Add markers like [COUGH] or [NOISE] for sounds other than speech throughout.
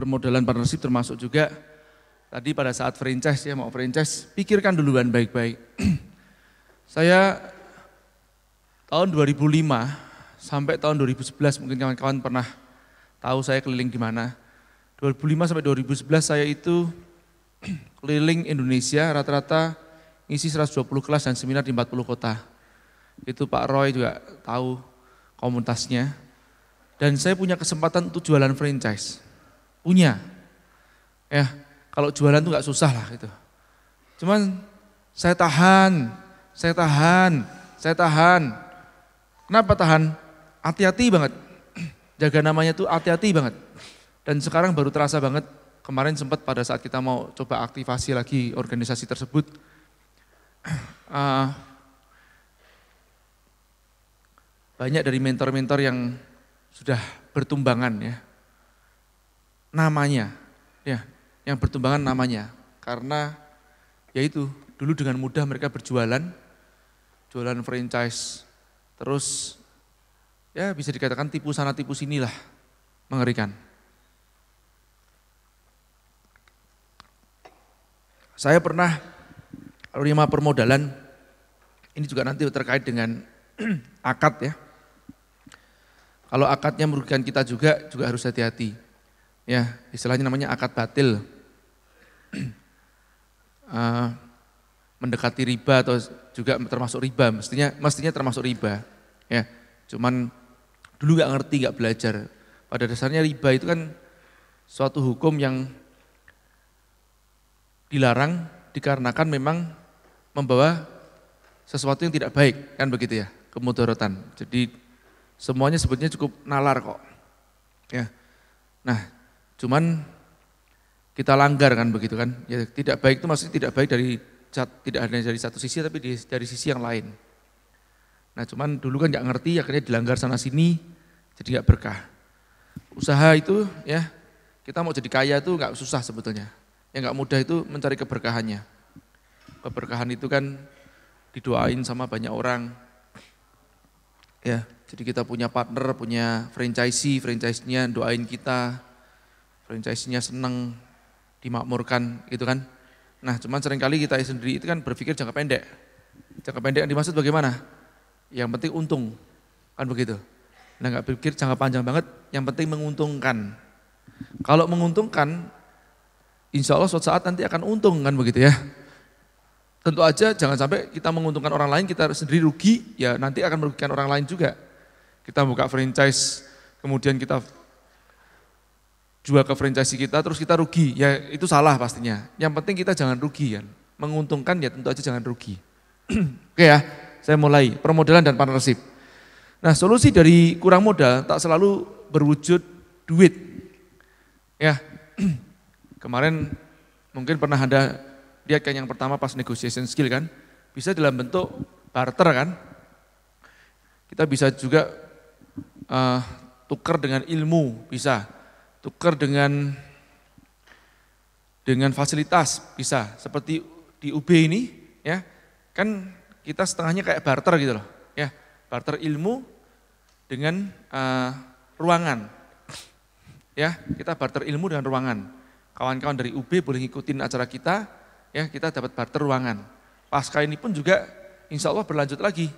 bermodalan partnership termasuk juga tadi pada saat franchise ya mau franchise pikirkan duluan baik-baik. [CLEARS THROAT] saya tahun 2005 sampai tahun 2011 mungkin kawan-kawan pernah tahu saya keliling di mana. 2005 sampai 2011 saya itu [CLEARS THROAT] keliling Indonesia rata-rata ngisi 120 kelas dan seminar di 40 kota. Itu Pak Roy juga tahu komunitasnya. Dan saya punya kesempatan untuk jualan franchise punya. Ya, kalau jualan tuh gak susah lah gitu. Cuman saya tahan, saya tahan, saya tahan. Kenapa tahan? Hati-hati banget. [CLEARS THROAT] Jaga namanya tuh hati-hati banget. Dan sekarang baru terasa banget kemarin sempat pada saat kita mau coba aktivasi lagi organisasi tersebut, uh, [CLEARS THROAT] banyak dari mentor-mentor yang sudah bertumbangan ya, namanya, ya, yang bertumbangan namanya. Karena yaitu dulu dengan mudah mereka berjualan, jualan franchise, terus ya bisa dikatakan tipu sana tipu sini lah mengerikan. Saya pernah lima permodalan, ini juga nanti terkait dengan [CLEARS THROAT] akad ya. Kalau akadnya merugikan kita juga, juga harus hati-hati ya istilahnya namanya akad batil uh, [CLEARS THROAT] mendekati riba atau juga termasuk riba mestinya mestinya termasuk riba ya cuman dulu nggak ngerti nggak belajar pada dasarnya riba itu kan suatu hukum yang dilarang dikarenakan memang membawa sesuatu yang tidak baik kan begitu ya kemudorotan jadi semuanya sebetulnya cukup nalar kok ya nah Cuman kita langgar kan begitu kan. Ya, tidak baik itu maksudnya tidak baik dari tidak hanya dari satu sisi tapi dari, sisi yang lain. Nah cuman dulu kan nggak ngerti akhirnya dilanggar sana sini jadi nggak berkah. Usaha itu ya kita mau jadi kaya itu nggak susah sebetulnya. Yang nggak mudah itu mencari keberkahannya. Keberkahan itu kan didoain sama banyak orang. Ya, jadi kita punya partner, punya franchisee, franchise-nya doain kita, franchise nya senang dimakmurkan gitu kan. Nah, cuman seringkali kita sendiri itu kan berpikir jangka pendek. Jangka pendek yang dimaksud bagaimana? Yang penting untung, kan begitu. Nah, nggak berpikir jangka panjang banget, yang penting menguntungkan. Kalau menguntungkan, insya Allah suatu saat nanti akan untung kan begitu ya. Tentu aja jangan sampai kita menguntungkan orang lain, kita sendiri rugi, ya nanti akan merugikan orang lain juga. Kita buka franchise, kemudian kita jual ke franchise kita terus kita rugi, ya itu salah pastinya. Yang penting kita jangan rugi kan. Menguntungkan ya tentu aja jangan rugi. [CLEARS THROAT] Oke ya, saya mulai permodalan dan partnership. Nah, solusi dari kurang modal tak selalu berwujud duit. Ya. [CLEARS THROAT] Kemarin mungkin pernah ada lihat kan yang pertama pas negotiation skill kan, bisa dalam bentuk barter kan. Kita bisa juga uh, tukar dengan ilmu, bisa tukar dengan dengan fasilitas bisa seperti di UB ini ya kan kita setengahnya kayak barter gitu loh ya barter ilmu dengan uh, ruangan ya kita barter ilmu dengan ruangan kawan-kawan dari UB boleh ngikutin acara kita ya kita dapat barter ruangan pasca ini pun juga insya Allah berlanjut lagi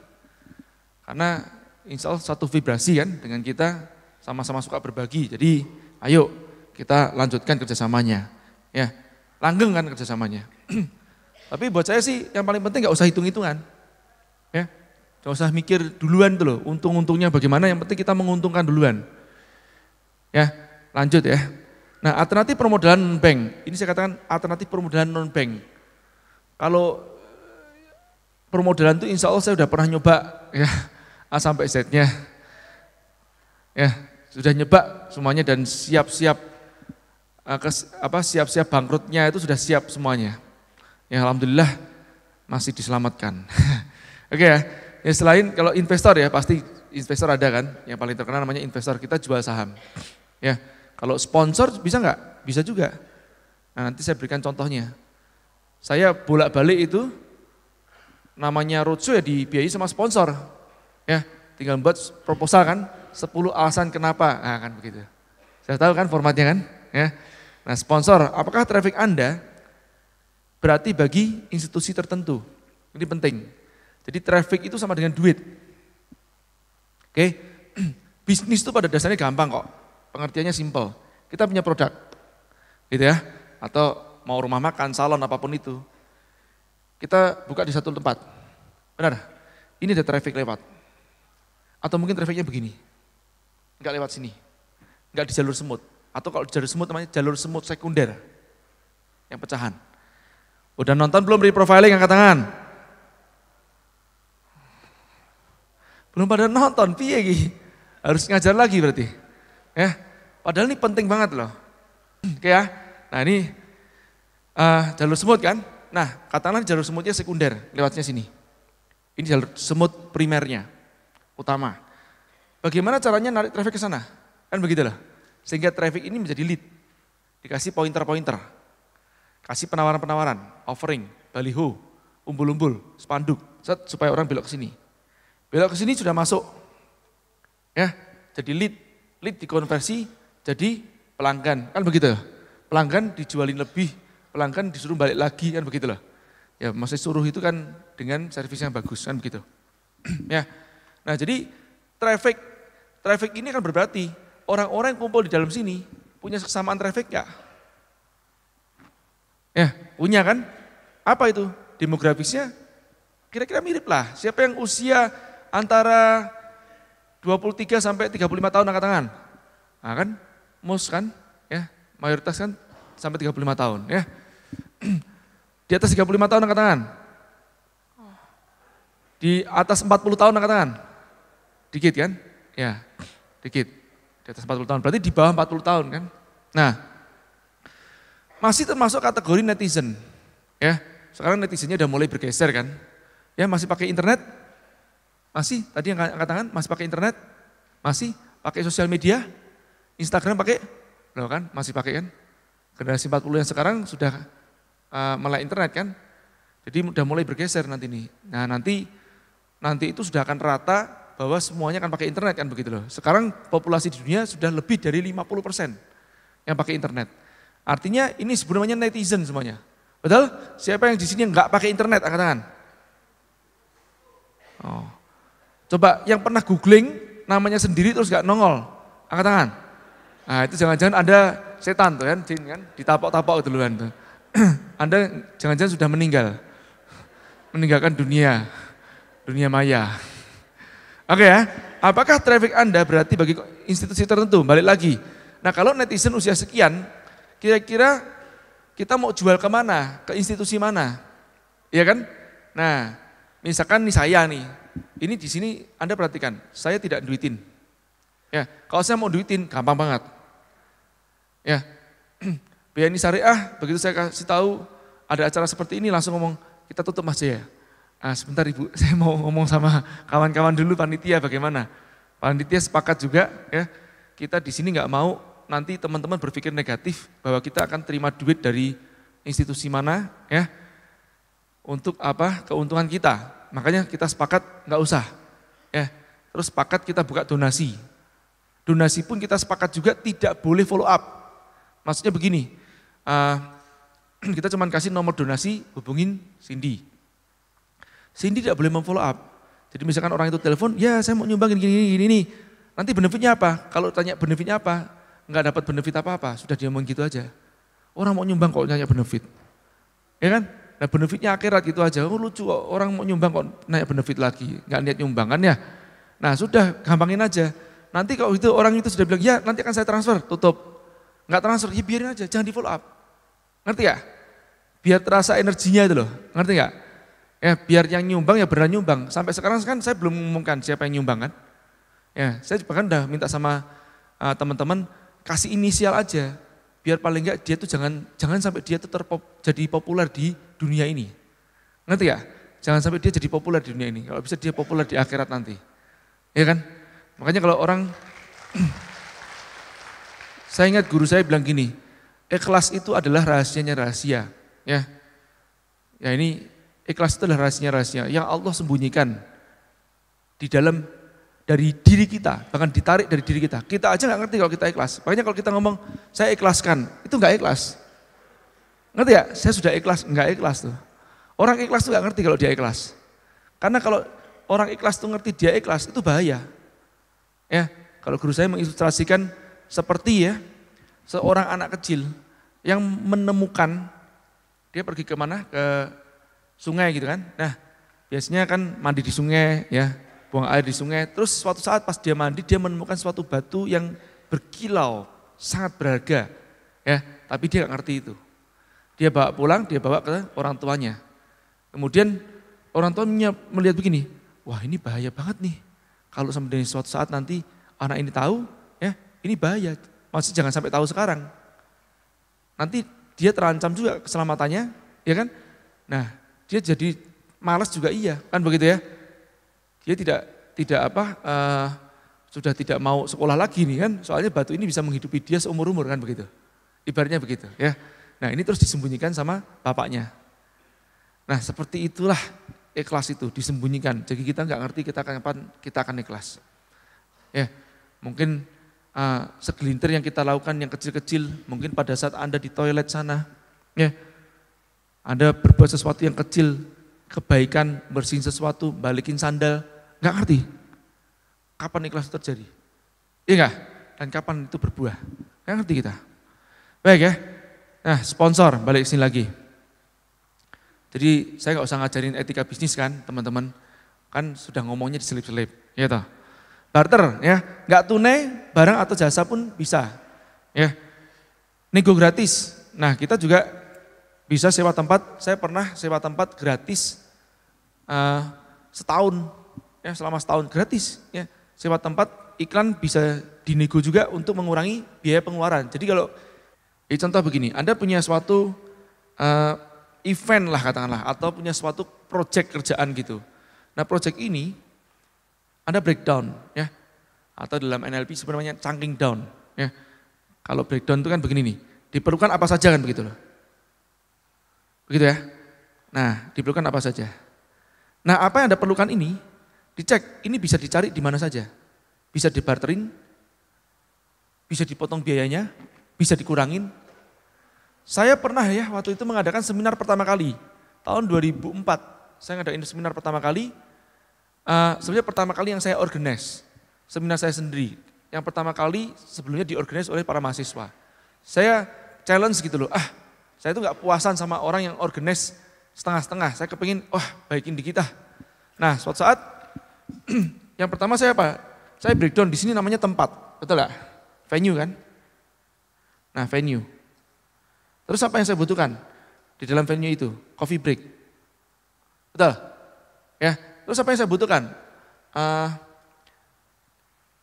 karena insya Allah satu vibrasi kan dengan kita sama-sama suka berbagi jadi Ayo kita lanjutkan kerjasamanya. Ya, langgeng kan kerjasamanya. [CLEARS THROAT] Tapi buat saya sih yang paling penting nggak usah hitung-hitungan. Ya, nggak usah mikir duluan tuh loh, untung-untungnya bagaimana, yang penting kita menguntungkan duluan. Ya, lanjut ya. Nah, alternatif permodalan non-bank, ini saya katakan alternatif permodalan non-bank. Kalau eh, permodalan itu insya Allah saya sudah pernah nyoba ya A sampai Z-nya. Ya, sudah nyebak semuanya dan siap-siap eh, apa siap-siap bangkrutnya itu sudah siap semuanya. Ya alhamdulillah masih diselamatkan. [LAUGHS] Oke okay, ya. Ya selain kalau investor ya pasti investor ada kan. Yang paling terkenal namanya investor kita jual saham. Ya. Kalau sponsor bisa nggak? Bisa juga. Nah, nanti saya berikan contohnya. Saya bolak-balik itu namanya roadshow ya dibiayai sama sponsor. Ya, tinggal buat proposal kan 10 alasan kenapa. Nah, kan begitu. Saya tahu kan formatnya kan? Ya. Nah, sponsor, apakah traffic Anda berarti bagi institusi tertentu? Ini penting. Jadi traffic itu sama dengan duit. Oke. [CLEARS THROAT] Bisnis itu pada dasarnya gampang kok. Pengertiannya simple. Kita punya produk. Gitu ya. Atau mau rumah makan, salon apapun itu. Kita buka di satu tempat. Benar. Ini ada traffic lewat. Atau mungkin trafficnya begini nggak lewat sini, nggak di jalur semut. Atau kalau di jalur semut namanya jalur semut sekunder, yang pecahan. Udah nonton belum reprofiling angkat tangan? Belum pada nonton, piye ki? Harus ngajar lagi berarti. Ya, padahal ini penting banget loh. [CLEARS THROAT] Oke ya. Nah, ini uh, jalur semut kan? Nah, katakanlah jalur semutnya sekunder, lewatnya sini. Ini jalur semut primernya, utama. Bagaimana caranya narik traffic ke sana? Kan begitulah. Sehingga traffic ini menjadi lead. Dikasih pointer-pointer. Kasih penawaran-penawaran, offering, baliho, umbul-umbul, spanduk, set, supaya orang belok ke sini. Belok ke sini sudah masuk. Ya, jadi lead, lead dikonversi jadi pelanggan. Kan begitu Pelanggan dijualin lebih, pelanggan disuruh balik lagi kan begitulah. Ya, masih suruh itu kan dengan servis yang bagus kan begitu. [CLEARS THROAT] ya. Nah, jadi traffic Traffic ini akan berarti orang-orang yang kumpul di dalam sini punya kesamaan traffic ya? Ya, punya kan? Apa itu? Demografisnya kira-kira mirip lah. Siapa yang usia antara 23 sampai 35 tahun angkat tangan? Nah kan, mus kan, ya, mayoritas kan sampai 35 tahun ya. [CLEARS THROAT] Di atas 35 tahun angkat tangan. Di atas 40 tahun angkat tangan. Dikit kan? ya dikit di atas 40 tahun. Berarti di bawah 40 tahun kan? Nah, masih termasuk kategori netizen. Ya, sekarang netizennya udah mulai bergeser kan? Ya, masih pakai internet? Masih tadi yang katakan masih pakai internet? Masih pakai sosial media? Instagram pakai? Loh kan, masih pakai kan? Generasi 40 yang sekarang sudah uh, melek internet kan? Jadi udah mulai bergeser nanti nih. Nah, nanti nanti itu sudah akan rata bahwa semuanya kan pakai internet kan begitu loh. Sekarang populasi di dunia sudah lebih dari 50 persen yang pakai internet. Artinya ini sebenarnya netizen semuanya. Betul? Siapa yang di sini nggak pakai internet angkat tangan? Oh. Coba yang pernah googling namanya sendiri terus nggak nongol, angkat tangan. Nah itu jangan-jangan ada setan tuh kan, jin kan, tapak itu loh kan tuh. [CLEARS THROAT] anda jangan-jangan sudah meninggal, meninggalkan dunia, dunia maya. Oke okay ya, apakah traffic Anda berarti bagi institusi tertentu? Balik lagi. Nah kalau netizen usia sekian, kira-kira kita mau jual ke mana? Ke institusi mana? Iya kan? Nah, misalkan nih saya nih, ini di sini Anda perhatikan, saya tidak duitin. Ya, kalau saya mau duitin, gampang banget. Ya, [CLEARS THROAT] biaya syariah, begitu saya kasih tahu ada acara seperti ini, langsung ngomong, kita tutup masjid ya. Ah, sebentar Ibu, [LAUGHS] saya mau ngomong sama kawan-kawan dulu panitia bagaimana. Panitia sepakat juga ya, kita di sini nggak mau nanti teman-teman berpikir negatif bahwa kita akan terima duit dari institusi mana ya untuk apa keuntungan kita. Makanya kita sepakat nggak usah ya. Terus sepakat kita buka donasi. Donasi pun kita sepakat juga tidak boleh follow up. Maksudnya begini, uh, [CLEARS THROAT] kita cuma kasih nomor donasi, hubungin Cindy Cindy tidak boleh memfollow up. Jadi misalkan orang itu telepon, ya saya mau nyumbangin gini, gini, gini, Nanti benefitnya apa? Kalau tanya benefitnya apa, Enggak dapat benefit apa-apa, sudah dia ngomong gitu aja. Orang mau nyumbang kok nanya benefit. Ya kan? Nah benefitnya akhirat gitu aja, oh, lucu orang mau nyumbang kok nanya benefit lagi, Enggak niat nyumbang kan ya. Nah sudah, gampangin aja. Nanti kalau itu orang itu sudah bilang, ya nanti akan saya transfer, tutup. Enggak transfer, ya biarin aja, jangan di follow up. Ngerti ya? Biar terasa energinya itu loh, ngerti nggak? Ya, biar yang nyumbang ya benar nyumbang. Sampai sekarang kan saya belum mengumumkan siapa yang nyumbang kan. Ya, saya bahkan udah minta sama uh, teman-teman kasih inisial aja biar paling enggak dia tuh jangan jangan sampai dia tuh terpop, jadi populer di dunia ini. Ngerti ya? Jangan sampai dia jadi populer di dunia ini. Kalau bisa dia populer di akhirat nanti. Ya kan? Makanya kalau orang [CLEARS THROAT] saya ingat guru saya bilang gini, ikhlas itu adalah rahasianya rahasia, ya. Ya ini Ikhlas itu adalah rahasia-rahasia yang Allah sembunyikan di dalam dari diri kita, bahkan ditarik dari diri kita. Kita aja nggak ngerti kalau kita ikhlas. Makanya kalau kita ngomong saya ikhlaskan, itu nggak ikhlas. Ngerti ya? Saya sudah ikhlas, nggak ikhlas tuh. Orang ikhlas tuh nggak ngerti kalau dia ikhlas. Karena kalau orang ikhlas tuh ngerti dia ikhlas itu bahaya. Ya, kalau guru saya mengilustrasikan seperti ya seorang anak kecil yang menemukan dia pergi kemana ke sungai gitu kan. Nah, biasanya kan mandi di sungai ya, buang air di sungai. Terus suatu saat pas dia mandi dia menemukan suatu batu yang berkilau, sangat berharga. Ya, tapi dia nggak ngerti itu. Dia bawa pulang, dia bawa ke orang tuanya. Kemudian orang tuanya melihat begini, wah ini bahaya banget nih. Kalau sampai suatu saat nanti anak ini tahu, ya ini bahaya. masih jangan sampai tahu sekarang. Nanti dia terancam juga keselamatannya, ya kan? Nah, dia jadi malas juga iya, kan begitu ya. Dia tidak tidak apa uh, sudah tidak mau sekolah lagi nih kan, soalnya batu ini bisa menghidupi dia seumur-umur kan begitu. Ibaratnya begitu ya. Nah, ini terus disembunyikan sama bapaknya. Nah, seperti itulah ikhlas itu disembunyikan. Jadi kita nggak ngerti kita akan kapan kita akan ikhlas. Ya, mungkin uh, segelintir yang kita lakukan yang kecil-kecil, mungkin pada saat Anda di toilet sana, ya, anda berbuat sesuatu yang kecil, kebaikan, bersihin sesuatu, balikin sandal, nggak ngerti. Kapan ikhlas terjadi? Iya enggak? Dan kapan itu berbuah? Nggak ngerti kita. Baik ya. Nah, sponsor, balik sini lagi. Jadi saya nggak usah ngajarin etika bisnis kan, teman-teman. Kan sudah ngomongnya diselip-selip, ya toh. Barter ya, nggak tunai barang atau jasa pun bisa. Ya. Nego gratis. Nah, kita juga bisa sewa tempat, saya pernah sewa tempat gratis uh, setahun, ya selama setahun gratis. Ya. Sewa tempat iklan bisa dinego juga untuk mengurangi biaya pengeluaran. Jadi kalau ya contoh begini, Anda punya suatu uh, event lah katakanlah, atau punya suatu project kerjaan gitu. Nah project ini Anda breakdown ya, atau dalam NLP sebenarnya chunking down ya. Kalau breakdown itu kan begini nih, diperlukan apa saja kan begitu loh. Begitu ya. Nah, diperlukan apa saja. Nah, apa yang Anda perlukan ini, dicek, ini bisa dicari di mana saja. Bisa dibarterin, bisa dipotong biayanya, bisa dikurangin. Saya pernah ya waktu itu mengadakan seminar pertama kali, tahun 2004. Saya ngadain seminar pertama kali, uh, sebenarnya pertama kali yang saya organize, seminar saya sendiri. Yang pertama kali sebelumnya diorganize oleh para mahasiswa. Saya challenge gitu loh, ah saya itu nggak puasan sama orang yang organize setengah-setengah. Saya kepingin, wah oh, baikin di kita. Ah. Nah suatu saat, [CLEARS THROAT] yang pertama saya apa? Saya breakdown, di sini namanya tempat, betul nggak? Venue kan? Nah venue. Terus apa yang saya butuhkan? Di dalam venue itu, coffee break. Betul? Ya, terus apa yang saya butuhkan? Uh, eh,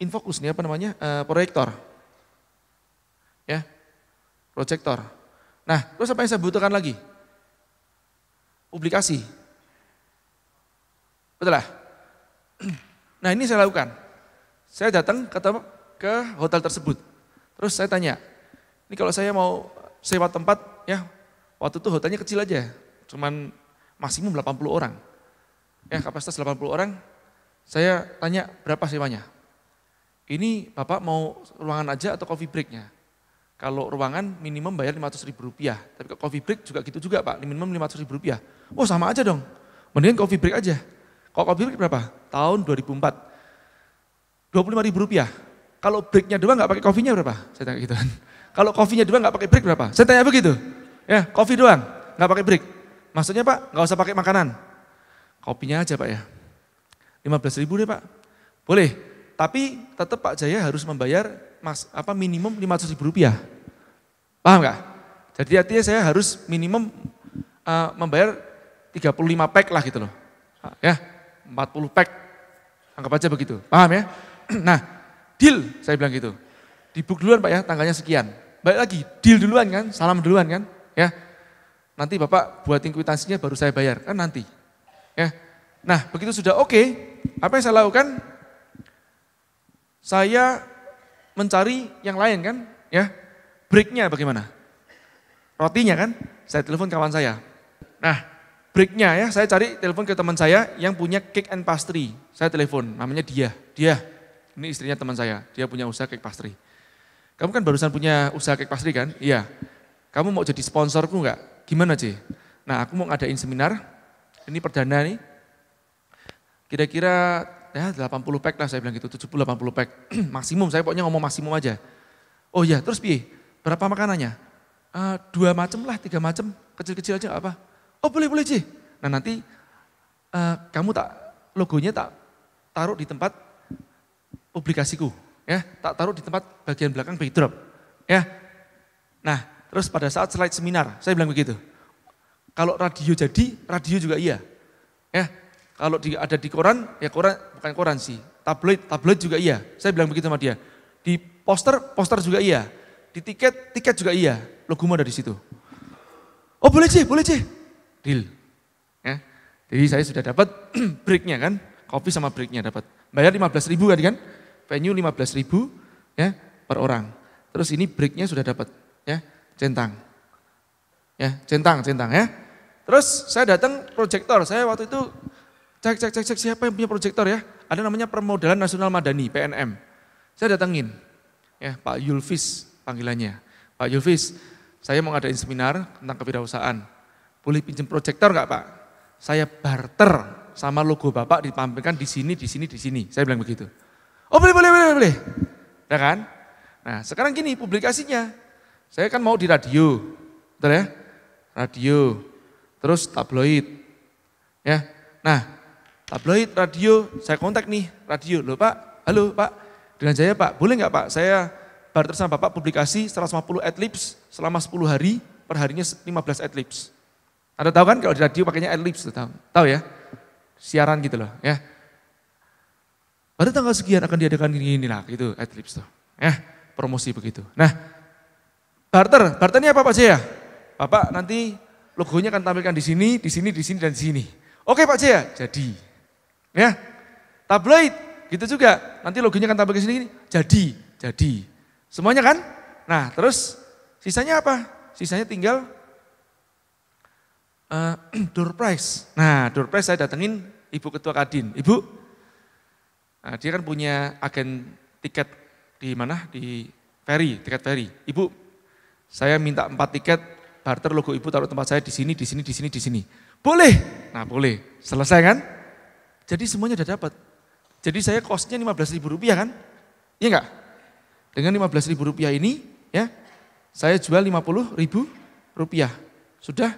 infokus nih apa namanya? Uh, proyektor. Ya, proyektor Nah, terus apa yang saya butuhkan lagi? Publikasi. Betul lah. [CLEARS THROAT] Nah ini saya lakukan. Saya datang ke, ke hotel tersebut. Terus saya tanya, ini kalau saya mau sewa tempat, ya waktu itu hotelnya kecil aja, cuman maksimum 80 orang. Ya kapasitas 80 orang, saya tanya berapa sewanya. Ini Bapak mau ruangan aja atau coffee breaknya? kalau ruangan minimum bayar 500 ribu rupiah. Tapi kalau coffee break juga gitu juga Pak, minimum 500 ribu rupiah. oh, sama aja dong, mendingan coffee break aja. Kalau coffee break berapa? Tahun 2004, 25 ribu rupiah. Kalau breaknya doang nggak pakai kopinya berapa? Saya tanya gitu kan. [LAUGHS] Kalau kopinya doang nggak pakai break berapa? Saya tanya begitu. Ya, kopi doang, nggak pakai break. Maksudnya Pak, nggak usah pakai makanan. Kopinya aja Pak ya. 15 ribu deh Pak. Boleh, tapi tetap Pak Jaya harus membayar mas, apa minimum 500 ribu rupiah. Paham nggak? Jadi artinya saya harus minimum uh, membayar 35 pack lah gitu loh. Nah, ya, 40 pack. Anggap aja begitu. Paham ya? [CLEARS THROAT] Nah, deal saya bilang gitu. di Dibuk duluan Pak ya, tangganya sekian. Baik lagi, deal duluan kan, salam duluan kan. Ya, nanti Bapak buatin kwitansinya baru saya bayar, kan nanti. Ya. Nah, begitu sudah oke, okay, apa yang saya lakukan? saya mencari yang lain kan, ya. Breaknya bagaimana? Rotinya kan, saya telepon kawan saya. Nah, breaknya ya, saya cari telepon ke teman saya yang punya cake and pastry. Saya telepon, namanya dia, dia. Ini istrinya teman saya, dia punya usaha cake pastry. Kamu kan barusan punya usaha cake pastry kan? Iya. Kamu mau jadi sponsorku enggak? Gimana, sih? Nah, aku mau ngadain seminar. Ini perdana nih. Kira-kira ya 80 pack lah saya bilang gitu, 70 80 pack. [CLEARS THROAT] maksimum, saya pokoknya ngomong maksimum aja. Oh iya, terus piye? Berapa makanannya? Uh, dua macam lah, tiga macam, kecil-kecil aja apa? Oh boleh boleh sih. Nah nanti uh, kamu tak logonya tak taruh di tempat publikasiku, ya tak taruh di tempat bagian belakang backdrop, ya. Nah terus pada saat slide seminar saya bilang begitu. Kalau radio jadi, radio juga iya, ya kalau di, ada di koran, ya koran bukan koran sih, tabloid, tabloid juga iya. Saya bilang begitu sama dia. Di poster, poster juga iya. Di tiket, tiket juga iya. ada di situ. Oh boleh sih, boleh sih. Deal. Ya. Jadi saya sudah dapat [CLEARS THROAT] breaknya kan, kopi sama breaknya dapat. Bayar 15 ribu kan kan, venue 15 ribu ya per orang. Terus ini breaknya sudah dapat ya, centang. Ya, centang, centang ya. Terus saya datang proyektor, saya waktu itu cek cek cek cek siapa yang punya proyektor ya? Ada namanya Permodalan Nasional Madani, PNM. Saya datengin, ya Pak Yulvis panggilannya. Pak Yulvis, saya mau ngadain seminar tentang kewirausahaan. Boleh pinjam proyektor nggak Pak? Saya barter sama logo Bapak ditampilkan di sini, di sini, di sini. Saya bilang begitu. Oh boleh, boleh, boleh, boleh. Ya kan? Nah sekarang gini publikasinya. Saya kan mau di radio, betul ya? Radio, terus tabloid. Ya, nah tabloid, radio, saya kontak nih, radio, loh Pak, halo Pak, dengan saya Pak, boleh nggak Pak, saya barter sama Bapak publikasi 150 adlibs selama 10 hari, perharinya 15 adlibs. Anda tahu kan kalau di radio pakainya adlibs, tahu, tahu ya, siaran gitu loh ya. Pada tanggal sekian akan diadakan gini-gini lah, gitu adlibs tuh. Ya, promosi begitu. Nah, barter, barternya apa Pak Jaya? Bapak nanti logonya akan tampilkan di sini, di sini, di sini, dan di sini. Oke Pak Jaya, jadi. Ya, tabloid gitu juga. Nanti logonya kan tambah ke sini, jadi, jadi. Semuanya kan? Nah terus sisanya apa? Sisanya tinggal uh, [CLEARS THROAT] door prize. Nah door prize saya datengin Ibu Ketua Kadin. Ibu, nah, dia kan punya agen tiket di mana? Di ferry, tiket ferry. Ibu, saya minta empat tiket, barter logo ibu taruh tempat saya di sini, di sini, di sini, di sini. Boleh? Nah boleh, selesai kan? Jadi semuanya sudah dapat. Jadi saya kosnya 15 ribu rupiah kan? Iya enggak? Dengan 15 ribu rupiah ini ya, saya jual 50 ribu rupiah. Sudah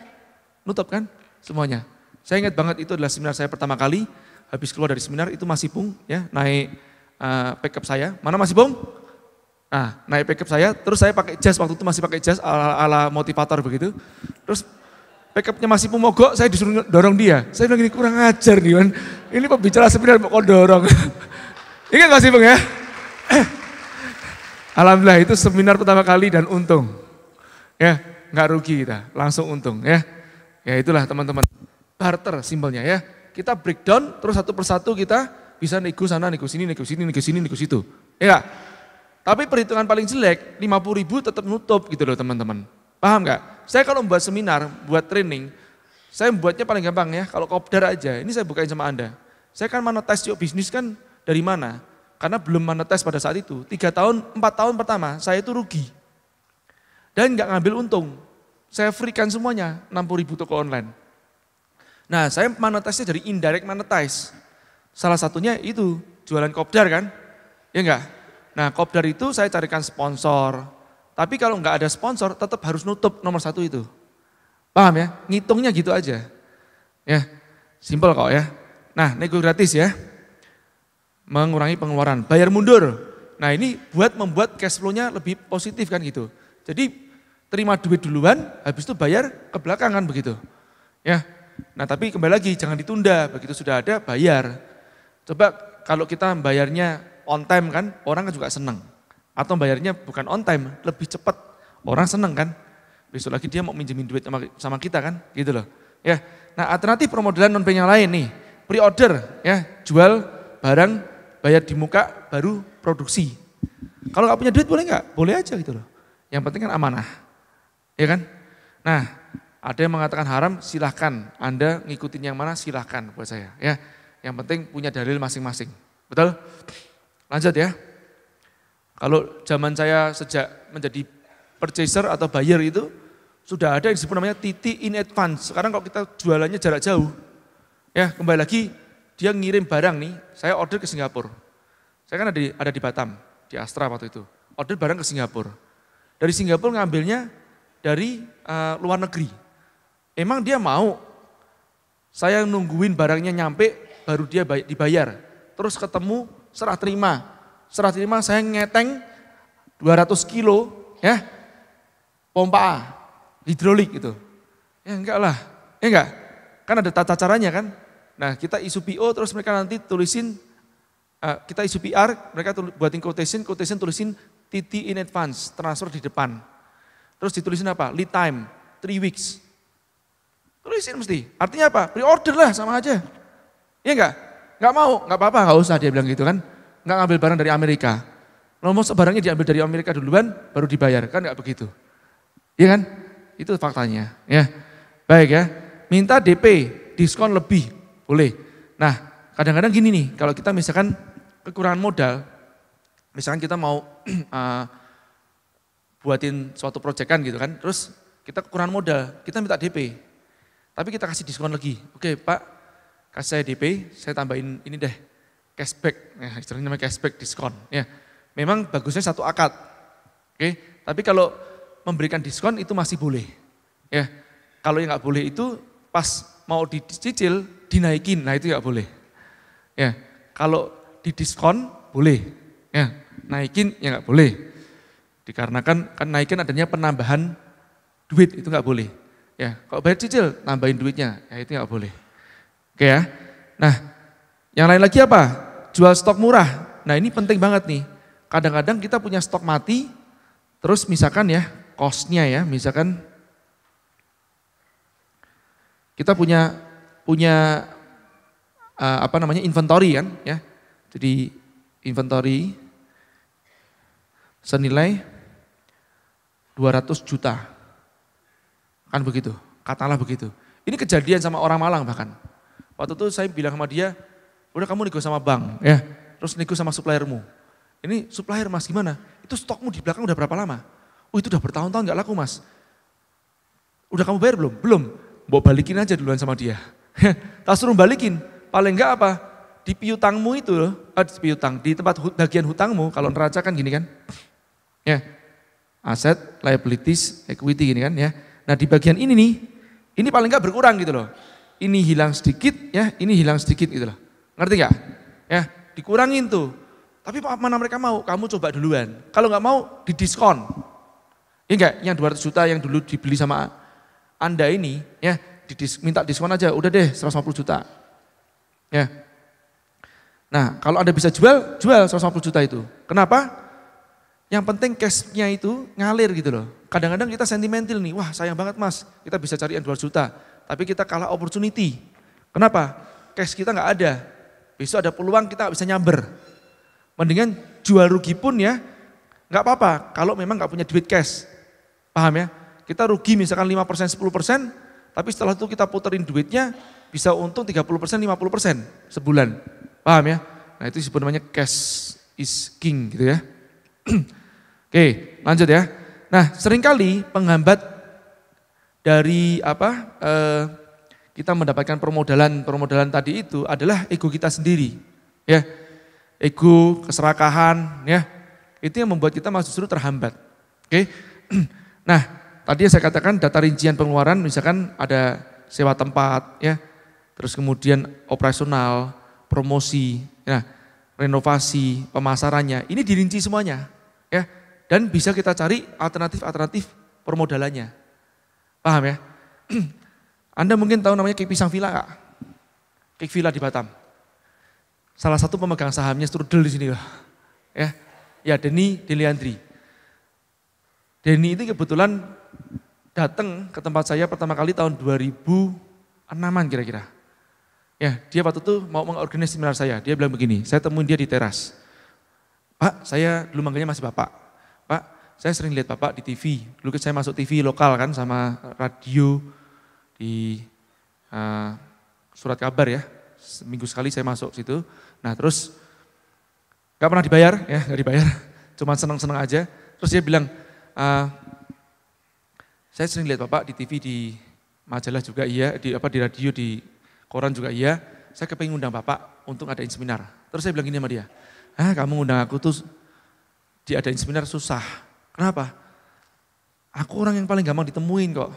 nutup kan semuanya. Saya ingat banget itu adalah seminar saya pertama kali. Habis keluar dari seminar itu masih pung ya naik uh, eh, pickup saya. Mana masih pung? Nah naik pickup saya. Terus saya pakai jas waktu itu masih pakai jas ala, ala motivator begitu. Terus Backupnya masih pemogok, saya disuruh dorong dia. Saya bilang gini, kurang ajar nih man. Ini pembicara seminar kok dorong. [LAUGHS] Ingat gak sih bang ya? [CLEARS THROAT] Alhamdulillah itu seminar pertama kali dan untung. Ya, nggak rugi kita, langsung untung ya. Ya itulah teman-teman. Barter simbolnya ya. Kita breakdown terus satu persatu kita bisa nego sana, nego sini, nego sini, nego sini, nego situ. Ya Tapi perhitungan paling jelek, 50 ribu tetap nutup gitu loh teman-teman. Paham gak? Saya kalau membuat seminar, buat training, saya membuatnya paling gampang ya, kalau kopdar aja. Ini saya bukain sama Anda. Saya kan tes yuk bisnis kan dari mana? Karena belum monetis pada saat itu. Tiga tahun, empat tahun pertama, saya itu rugi. Dan nggak ngambil untung. Saya freekan semuanya, 60 ribu toko online. Nah, saya monetisnya dari indirect monetize. Salah satunya itu, jualan kopdar kan? Ya enggak? Nah, kopdar itu saya carikan sponsor, tapi kalau nggak ada sponsor, tetap harus nutup nomor satu itu. Paham ya? Ngitungnya gitu aja. Ya, simple kok ya. Nah, nego gratis ya. Mengurangi pengeluaran, bayar mundur. Nah ini buat membuat cash flow-nya lebih positif kan gitu. Jadi terima duit duluan, habis itu bayar ke belakang kan begitu. Ya, Nah tapi kembali lagi jangan ditunda, begitu sudah ada bayar. Coba kalau kita bayarnya on time kan, orang kan juga senang. Atau bayarnya bukan on time, lebih cepat. Orang seneng kan? Besok lagi dia mau minjemin duit sama kita kan? Gitu loh. Ya. Nah alternatif permodalan non bank yang lain nih, pre-order ya, jual barang, bayar di muka, baru produksi. Kalau nggak punya duit boleh nggak? Boleh aja gitu loh. Yang penting kan amanah, ya kan? Nah, ada yang mengatakan haram, silahkan. Anda ngikutin yang mana, silahkan buat saya. Ya, yang penting punya dalil masing-masing. Betul? Lanjut ya. Kalau zaman saya sejak menjadi purchaser atau buyer itu, sudah ada yang disebut namanya titik in advance. Sekarang kalau kita jualannya jarak jauh, ya kembali lagi, dia ngirim barang nih, saya order ke Singapura. Saya kan ada di, ada di Batam, di Astra waktu itu. Order barang ke Singapura. Dari Singapura ngambilnya dari uh, luar negeri. Emang dia mau saya nungguin barangnya nyampe, baru dia dibayar. Terus ketemu serah terima, serah terima saya ngeteng 200 kilo ya pompa A, hidrolik gitu. Ya enggak lah, ya enggak. Kan ada tata caranya kan. Nah kita isu PO terus mereka nanti tulisin, uh, kita isu PR, mereka tulis, buatin quotation, quotation tulisin TT in advance, transfer di depan. Terus ditulisin apa? Lead time, three weeks. Tulisin mesti. Artinya apa? Pre-order lah sama aja. Ya enggak? Enggak mau, enggak apa-apa, enggak usah dia bilang gitu kan nggak ngambil barang dari Amerika. Nomor barangnya diambil dari Amerika duluan, baru dibayar. Kan nggak begitu. Iya kan? Itu faktanya. Ya, Baik ya. Minta DP, diskon lebih. Boleh. Nah, kadang-kadang gini nih, kalau kita misalkan kekurangan modal, misalkan kita mau uh, [CLEARS THROAT] buatin suatu proyekan gitu kan, terus kita kekurangan modal, kita minta DP, tapi kita kasih diskon lagi. Oke Pak, kasih saya DP, saya tambahin ini deh, cashback, ya, istilahnya namanya cashback diskon. Ya, memang bagusnya satu akad, oke. Tapi kalau memberikan diskon itu masih boleh, ya. Kalau yang nggak boleh itu pas mau dicicil dinaikin, nah itu nggak boleh. Ya, kalau didiskon boleh, ya naikin ya nggak boleh. Dikarenakan kan naikin adanya penambahan duit itu nggak boleh. Ya, kalau bayar cicil nambahin duitnya, ya itu nggak boleh. Oke ya. Nah, yang lain lagi apa? jual stok murah. Nah ini penting banget nih. Kadang-kadang kita punya stok mati, terus misalkan ya, kosnya ya, misalkan kita punya punya uh, apa namanya inventory kan ya. Jadi inventory senilai 200 juta. Kan begitu, katalah begitu. Ini kejadian sama orang Malang bahkan. Waktu itu saya bilang sama dia, Udah kamu nego sama bank, ya. Terus nego sama suppliermu. Ini supplier mas gimana? Itu stokmu di belakang udah berapa lama? Oh itu udah bertahun-tahun nggak laku mas. Udah kamu bayar belum? Belum. Bawa balikin aja duluan sama dia. [LAUGHS] tak suruh balikin. Paling enggak apa? Di piutangmu itu loh, eh, di piutang, di tempat bagian hutangmu, kalau neraca kan gini kan. Ya, aset, liabilities, equity gini kan ya. Nah di bagian ini nih, ini paling enggak berkurang gitu loh. Ini hilang sedikit ya, ini hilang sedikit gitu loh. Ngerti gak? Ya, dikurangin tuh. Tapi mana mereka mau? Kamu coba duluan. Kalau nggak mau, didiskon. Ya enggak, yang 200 juta yang dulu dibeli sama Anda ini, ya, didis, minta diskon aja, udah deh 150 juta. Ya. Nah, kalau Anda bisa jual, jual 150 juta itu. Kenapa? Yang penting cashnya itu ngalir gitu loh. Kadang-kadang kita sentimental nih, wah sayang banget mas, kita bisa cari yang 200 juta. Tapi kita kalah opportunity. Kenapa? Cash kita nggak ada, Besok ada peluang kita bisa nyamber. Mendingan jual rugi pun ya, nggak apa-apa kalau memang nggak punya duit cash. Paham ya? Kita rugi misalkan 5%, persen, tapi setelah itu kita puterin duitnya bisa untung 30%, persen sebulan. Paham ya? Nah itu disebut namanya cash is king gitu ya. [CLEARS THROAT] Oke, lanjut ya. Nah, seringkali penghambat dari apa? Eh, kita mendapatkan permodalan-permodalan tadi itu adalah ego kita sendiri. Ya. Ego, keserakahan, ya. Itu yang membuat kita masuk justru terhambat. Oke. [CLEARS THROAT] Nah, tadi saya katakan data rincian pengeluaran misalkan ada sewa tempat, ya. Terus kemudian operasional, promosi, ya renovasi, pemasarannya. Ini dirinci semuanya, ya. Dan bisa kita cari alternatif-alternatif permodalannya. Paham ya? [CLEARS THROAT] Anda mungkin tahu namanya Kek Pisang Villa kak? Kek Villa di Batam. Salah satu pemegang sahamnya strudel di sini kak. Ya, ya Denny Deliandri. Denny itu kebetulan datang ke tempat saya pertama kali tahun 2006-an kira-kira. Ya, dia waktu itu mau mengorganisasi seminar saya. Dia bilang begini, saya temuin dia di teras. Pak, saya dulu manggilnya masih Bapak. Pak, saya sering lihat Bapak di TV. Dulu saya masuk TV lokal kan sama radio di uh, surat kabar ya. Seminggu sekali saya masuk situ. Nah terus gak pernah dibayar ya, gak dibayar. [LAUGHS] cuma seneng-seneng aja. Terus dia bilang, uh, saya sering lihat bapak di TV, di majalah juga iya, di apa di radio, di koran juga iya. Saya kepengen undang bapak untuk ada seminar. Terus saya bilang gini sama dia, ah kamu undang aku tuh diadain seminar susah. Kenapa? Aku orang yang paling gampang ditemuin kok.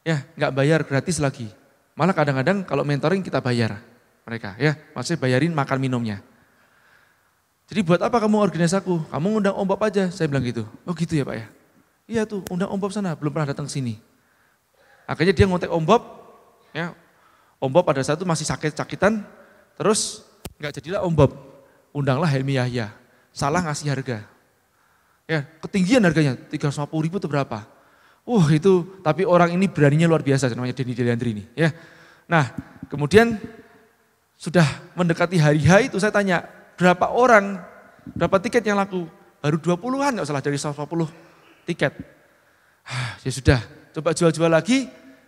Ya, nggak bayar gratis lagi. Malah kadang-kadang kalau mentoring kita bayar mereka ya, masih bayarin makan minumnya. Jadi buat apa kamu organisasi aku? Kamu ngundang ombak aja, saya bilang gitu. Oh gitu ya Pak ya? Iya tuh, undang ombak sana, belum pernah datang sini. Akhirnya dia ngontek ombak, ya. Ombak pada saat itu masih sakit-sakitan, terus nggak jadilah ombak. Undanglah Helmi Yahya, salah ngasih harga. Ya, ketinggian harganya, 350 ribu itu berapa? uh, itu, tapi orang ini beraninya luar biasa, namanya Denny Deliandri ini. Ya. Nah, kemudian sudah mendekati hari H itu saya tanya, berapa orang, berapa tiket yang laku? Baru 20-an, nggak salah, dari 150 tiket. Ah, ya sudah, coba jual-jual lagi,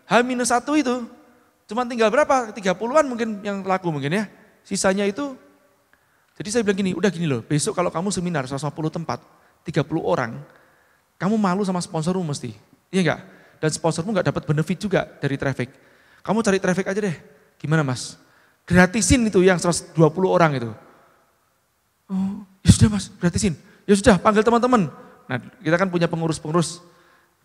h minus satu itu, cuma tinggal berapa? 30-an mungkin yang laku mungkin ya. Sisanya itu, jadi saya bilang gini, udah gini loh, besok kalau kamu seminar 150 tempat, 30 orang, kamu malu sama sponsormu mesti. Iya enggak? Dan sponsormu enggak dapat benefit juga dari traffic. Kamu cari traffic aja deh. Gimana mas? Gratisin itu yang 120 orang itu. Oh, ya sudah mas, gratisin. Ya sudah, panggil teman-teman. Nah, kita kan punya pengurus-pengurus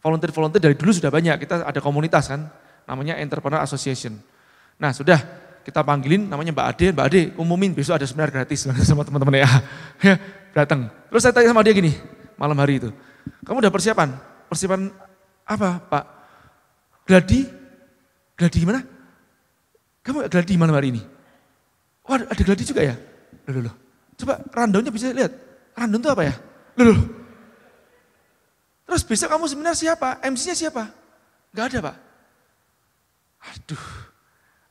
volunteer-volunteer dari dulu sudah banyak. Kita ada komunitas kan, namanya Entrepreneur Association. Nah, sudah kita panggilin namanya Mbak Ade, Mbak Ade umumin besok ada seminar gratis [LAUGHS] sama teman-teman ya. [LAUGHS] ya. Datang. Terus saya tanya sama dia gini, malam hari itu. Kamu udah persiapan? Persiapan apa Pak? Gladi? Gladi gimana? Kamu gladi malam hari ini? Oh ada, ada gladi juga ya? Loh, loh, loh. Coba randaunya bisa lihat. random itu apa ya? Loh, loh. Terus besok kamu seminar siapa? MC-nya siapa? Gak ada pak. Aduh.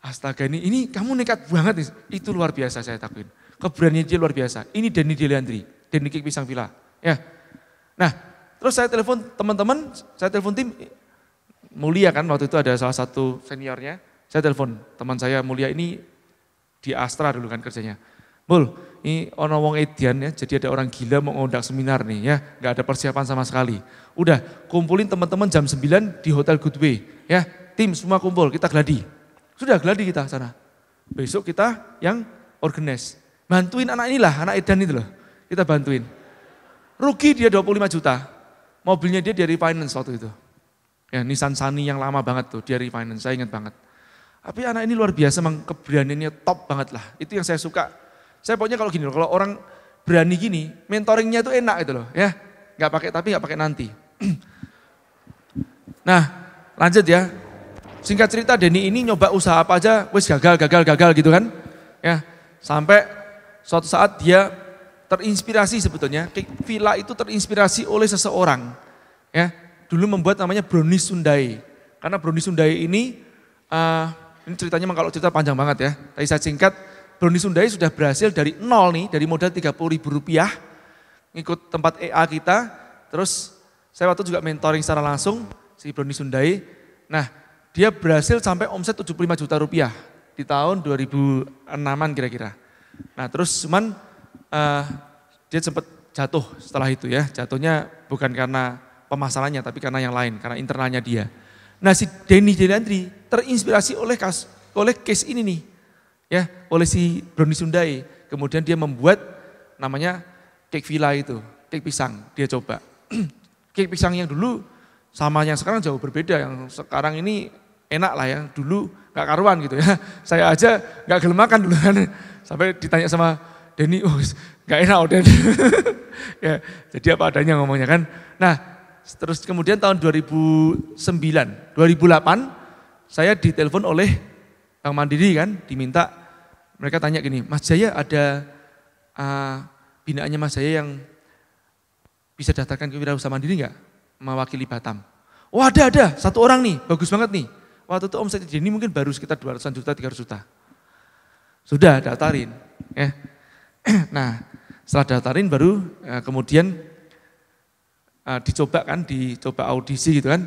Astaga ini, ini kamu nekat banget. Nih. Itu luar biasa saya takutin Keberanian dia luar biasa. Ini Denny Deliandri. Denny Kik Pisang Villa. Ya. Nah, Terus saya telepon teman-teman, saya telepon tim Mulia kan waktu itu ada salah satu seniornya. Saya telepon teman saya Mulia ini di Astra dulu kan kerjanya. Mul, ini ono wong edian ya, jadi ada orang gila mau ngundang seminar nih ya, nggak ada persiapan sama sekali. Udah, kumpulin teman-teman jam 9 di Hotel Goodway ya, tim semua kumpul, kita geladi. Sudah geladi kita sana. Besok kita yang organize. Bantuin anak inilah, anak edan itu loh. Kita bantuin. Rugi dia 25 juta mobilnya dia dari finance waktu itu. Ya, Nissan Sunny yang lama banget tuh, dia finance. saya ingat banget. Tapi anak ini luar biasa, memang keberaniannya top banget lah. Itu yang saya suka. Saya pokoknya kalau gini loh, kalau orang berani gini, mentoringnya itu enak itu loh, ya. nggak pakai tapi nggak pakai nanti. [CLEARS THROAT] nah, lanjut ya. Singkat cerita Denny ini nyoba usaha apa aja, wes gagal, gagal, gagal gitu kan. Ya, sampai suatu saat dia terinspirasi sebetulnya. Villa itu terinspirasi oleh seseorang. Ya, dulu membuat namanya brownies Sundai. Karena brownies Sundai ini uh, ini ceritanya kalau cerita panjang banget ya. Tadi saya singkat, brownies Sundai sudah berhasil dari nol nih, dari modal tiga puluh ribu rupiah, Ngikut tempat EA kita, terus saya waktu juga mentoring secara langsung si brownies Sundai. Nah, dia berhasil sampai omset tujuh puluh lima juta rupiah di tahun dua 2006-an kira-kira. Nah, terus cuman uh, dia sempat jatuh setelah itu ya. Jatuhnya bukan karena pemasarannya tapi karena yang lain, karena internalnya dia. Nah si Denny Jelandri terinspirasi oleh kas, oleh case ini nih. Ya, oleh si Brownie Sundai. Kemudian dia membuat namanya cake villa itu, cake pisang. Dia coba. [CLEARS THROAT] cake pisang yang dulu sama yang sekarang jauh berbeda. Yang sekarang ini enak lah ya. Dulu gak karuan gitu ya. [LAUGHS] Saya aja gak gelem dulu kan. [LAUGHS] Sampai ditanya sama Denny, oh, [LAUGHS] gak enak Denny. [LAUGHS] ya, jadi apa adanya ngomongnya kan. Nah, terus kemudian tahun 2009, 2008 saya ditelepon oleh Bang Mandiri kan, diminta mereka tanya gini, Mas Jaya ada uh, binaannya Mas Jaya yang bisa daftarkan Wirausaha mandiri nggak? Mewakili Batam. Oh ada, ada, satu orang nih, bagus banget nih. Waktu itu omset ini mungkin baru sekitar 200 juta, 300 juta. Sudah, daftarin. Ya. [CLEARS THROAT] nah, setelah daftarin baru eh, kemudian eh, dicoba kan, dicoba audisi gitu kan.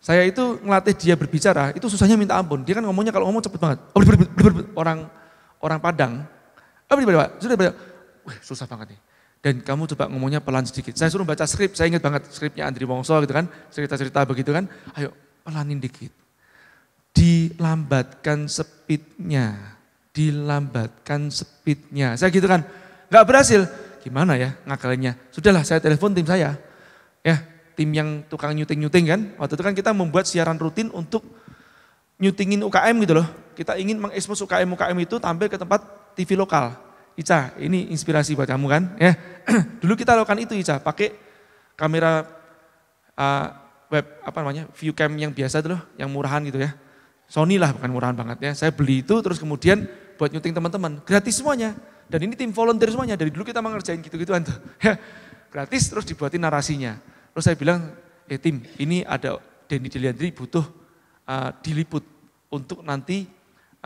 Saya itu ngelatih dia berbicara, itu susahnya minta ampun. Dia kan ngomongnya kalau ngomong cepet banget. Oh, orang orang Padang. Oh, sudah susah banget nih. Dan kamu coba ngomongnya pelan sedikit. Saya suruh baca skrip, saya ingat banget skripnya Andri Wongso gitu kan, cerita-cerita begitu kan. Ayo, pelanin dikit. Dilambatkan speednya dilambatkan speednya. Saya gitu kan, nggak berhasil. Gimana ya ngakalnya Sudahlah saya telepon tim saya. Ya, tim yang tukang nyuting-nyuting kan. Waktu itu kan kita membuat siaran rutin untuk nyutingin UKM gitu loh. Kita ingin mengekspos UKM-UKM itu tampil ke tempat TV lokal. Ica, ini inspirasi buat kamu kan? Ya. [CLEARS THROAT] Dulu kita lakukan itu Ica, pakai kamera uh, web apa namanya? view cam yang biasa tuh loh, yang murahan gitu ya Sony lah, bukan murahan banget ya. Saya beli itu terus kemudian buat nyuting teman-teman. Gratis semuanya. Dan ini tim volunteer semuanya. Dari dulu kita mengerjain gitu gitu tuh. [LAUGHS] Ya, gratis terus dibuatin narasinya. Terus saya bilang, eh tim, ini ada Denny Deliandri butuh uh, diliput untuk nanti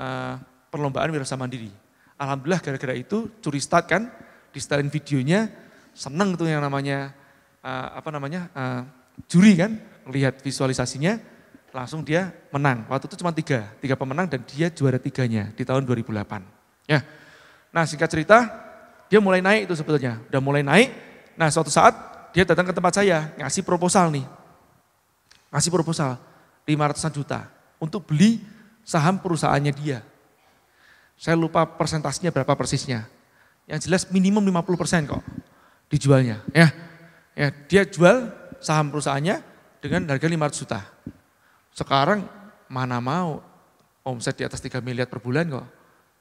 uh, perlombaan wirasa mandiri. Alhamdulillah gara-gara itu curi start kan, di setelin videonya, seneng tuh yang namanya, uh, apa namanya, uh, juri kan, lihat visualisasinya, langsung dia menang. Waktu itu cuma tiga, tiga pemenang dan dia juara tiganya di tahun 2008. Ya. Nah singkat cerita, dia mulai naik itu sebetulnya, udah mulai naik. Nah suatu saat dia datang ke tempat saya, ngasih proposal nih. Ngasih proposal 500-an juta untuk beli saham perusahaannya dia. Saya lupa persentasenya berapa persisnya. Yang jelas minimum 50% kok dijualnya. Ya. ya dia jual saham perusahaannya dengan harga 500 juta. Sekarang mana mau omset di atas 3 miliar per bulan kok.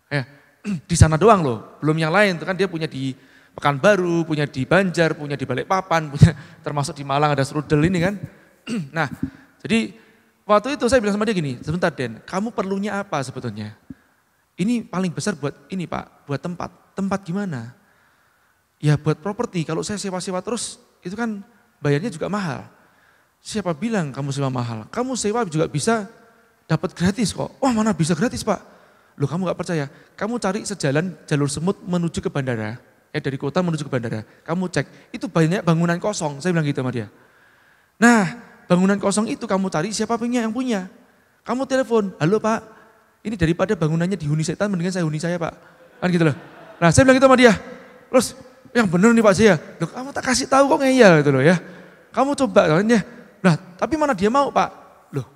Ya, [CLEARS THROAT] di sana doang loh, belum yang lain. Itu kan dia punya di Pekanbaru, punya di Banjar, punya di Balikpapan, punya [LAUGHS] termasuk di Malang ada serudel ini kan. [CLEARS THROAT] nah, jadi waktu itu saya bilang sama dia gini, sebentar Den, kamu perlunya apa sebetulnya? Ini paling besar buat ini Pak, buat tempat. Tempat gimana? Ya buat properti, kalau saya sewa-sewa terus itu kan bayarnya juga mahal. Siapa bilang kamu sewa mahal? Kamu sewa juga bisa dapat gratis kok. Wah mana bisa gratis pak? Loh kamu gak percaya? Kamu cari sejalan jalur semut menuju ke bandara. Eh dari kota menuju ke bandara. Kamu cek, itu banyak bangunan kosong. Saya bilang gitu sama dia. Nah bangunan kosong itu kamu cari siapa punya yang punya. Kamu telepon, halo pak, ini daripada bangunannya dihuni setan, mendingan saya huni saya pak. Kan gitu loh. Nah saya bilang gitu sama dia, terus yang bener nih pak saya, loh kamu tak kasih tahu kok ngeyel gitu loh ya. Kamu coba, kan ya Nah, tapi mana dia mau pak? Loh,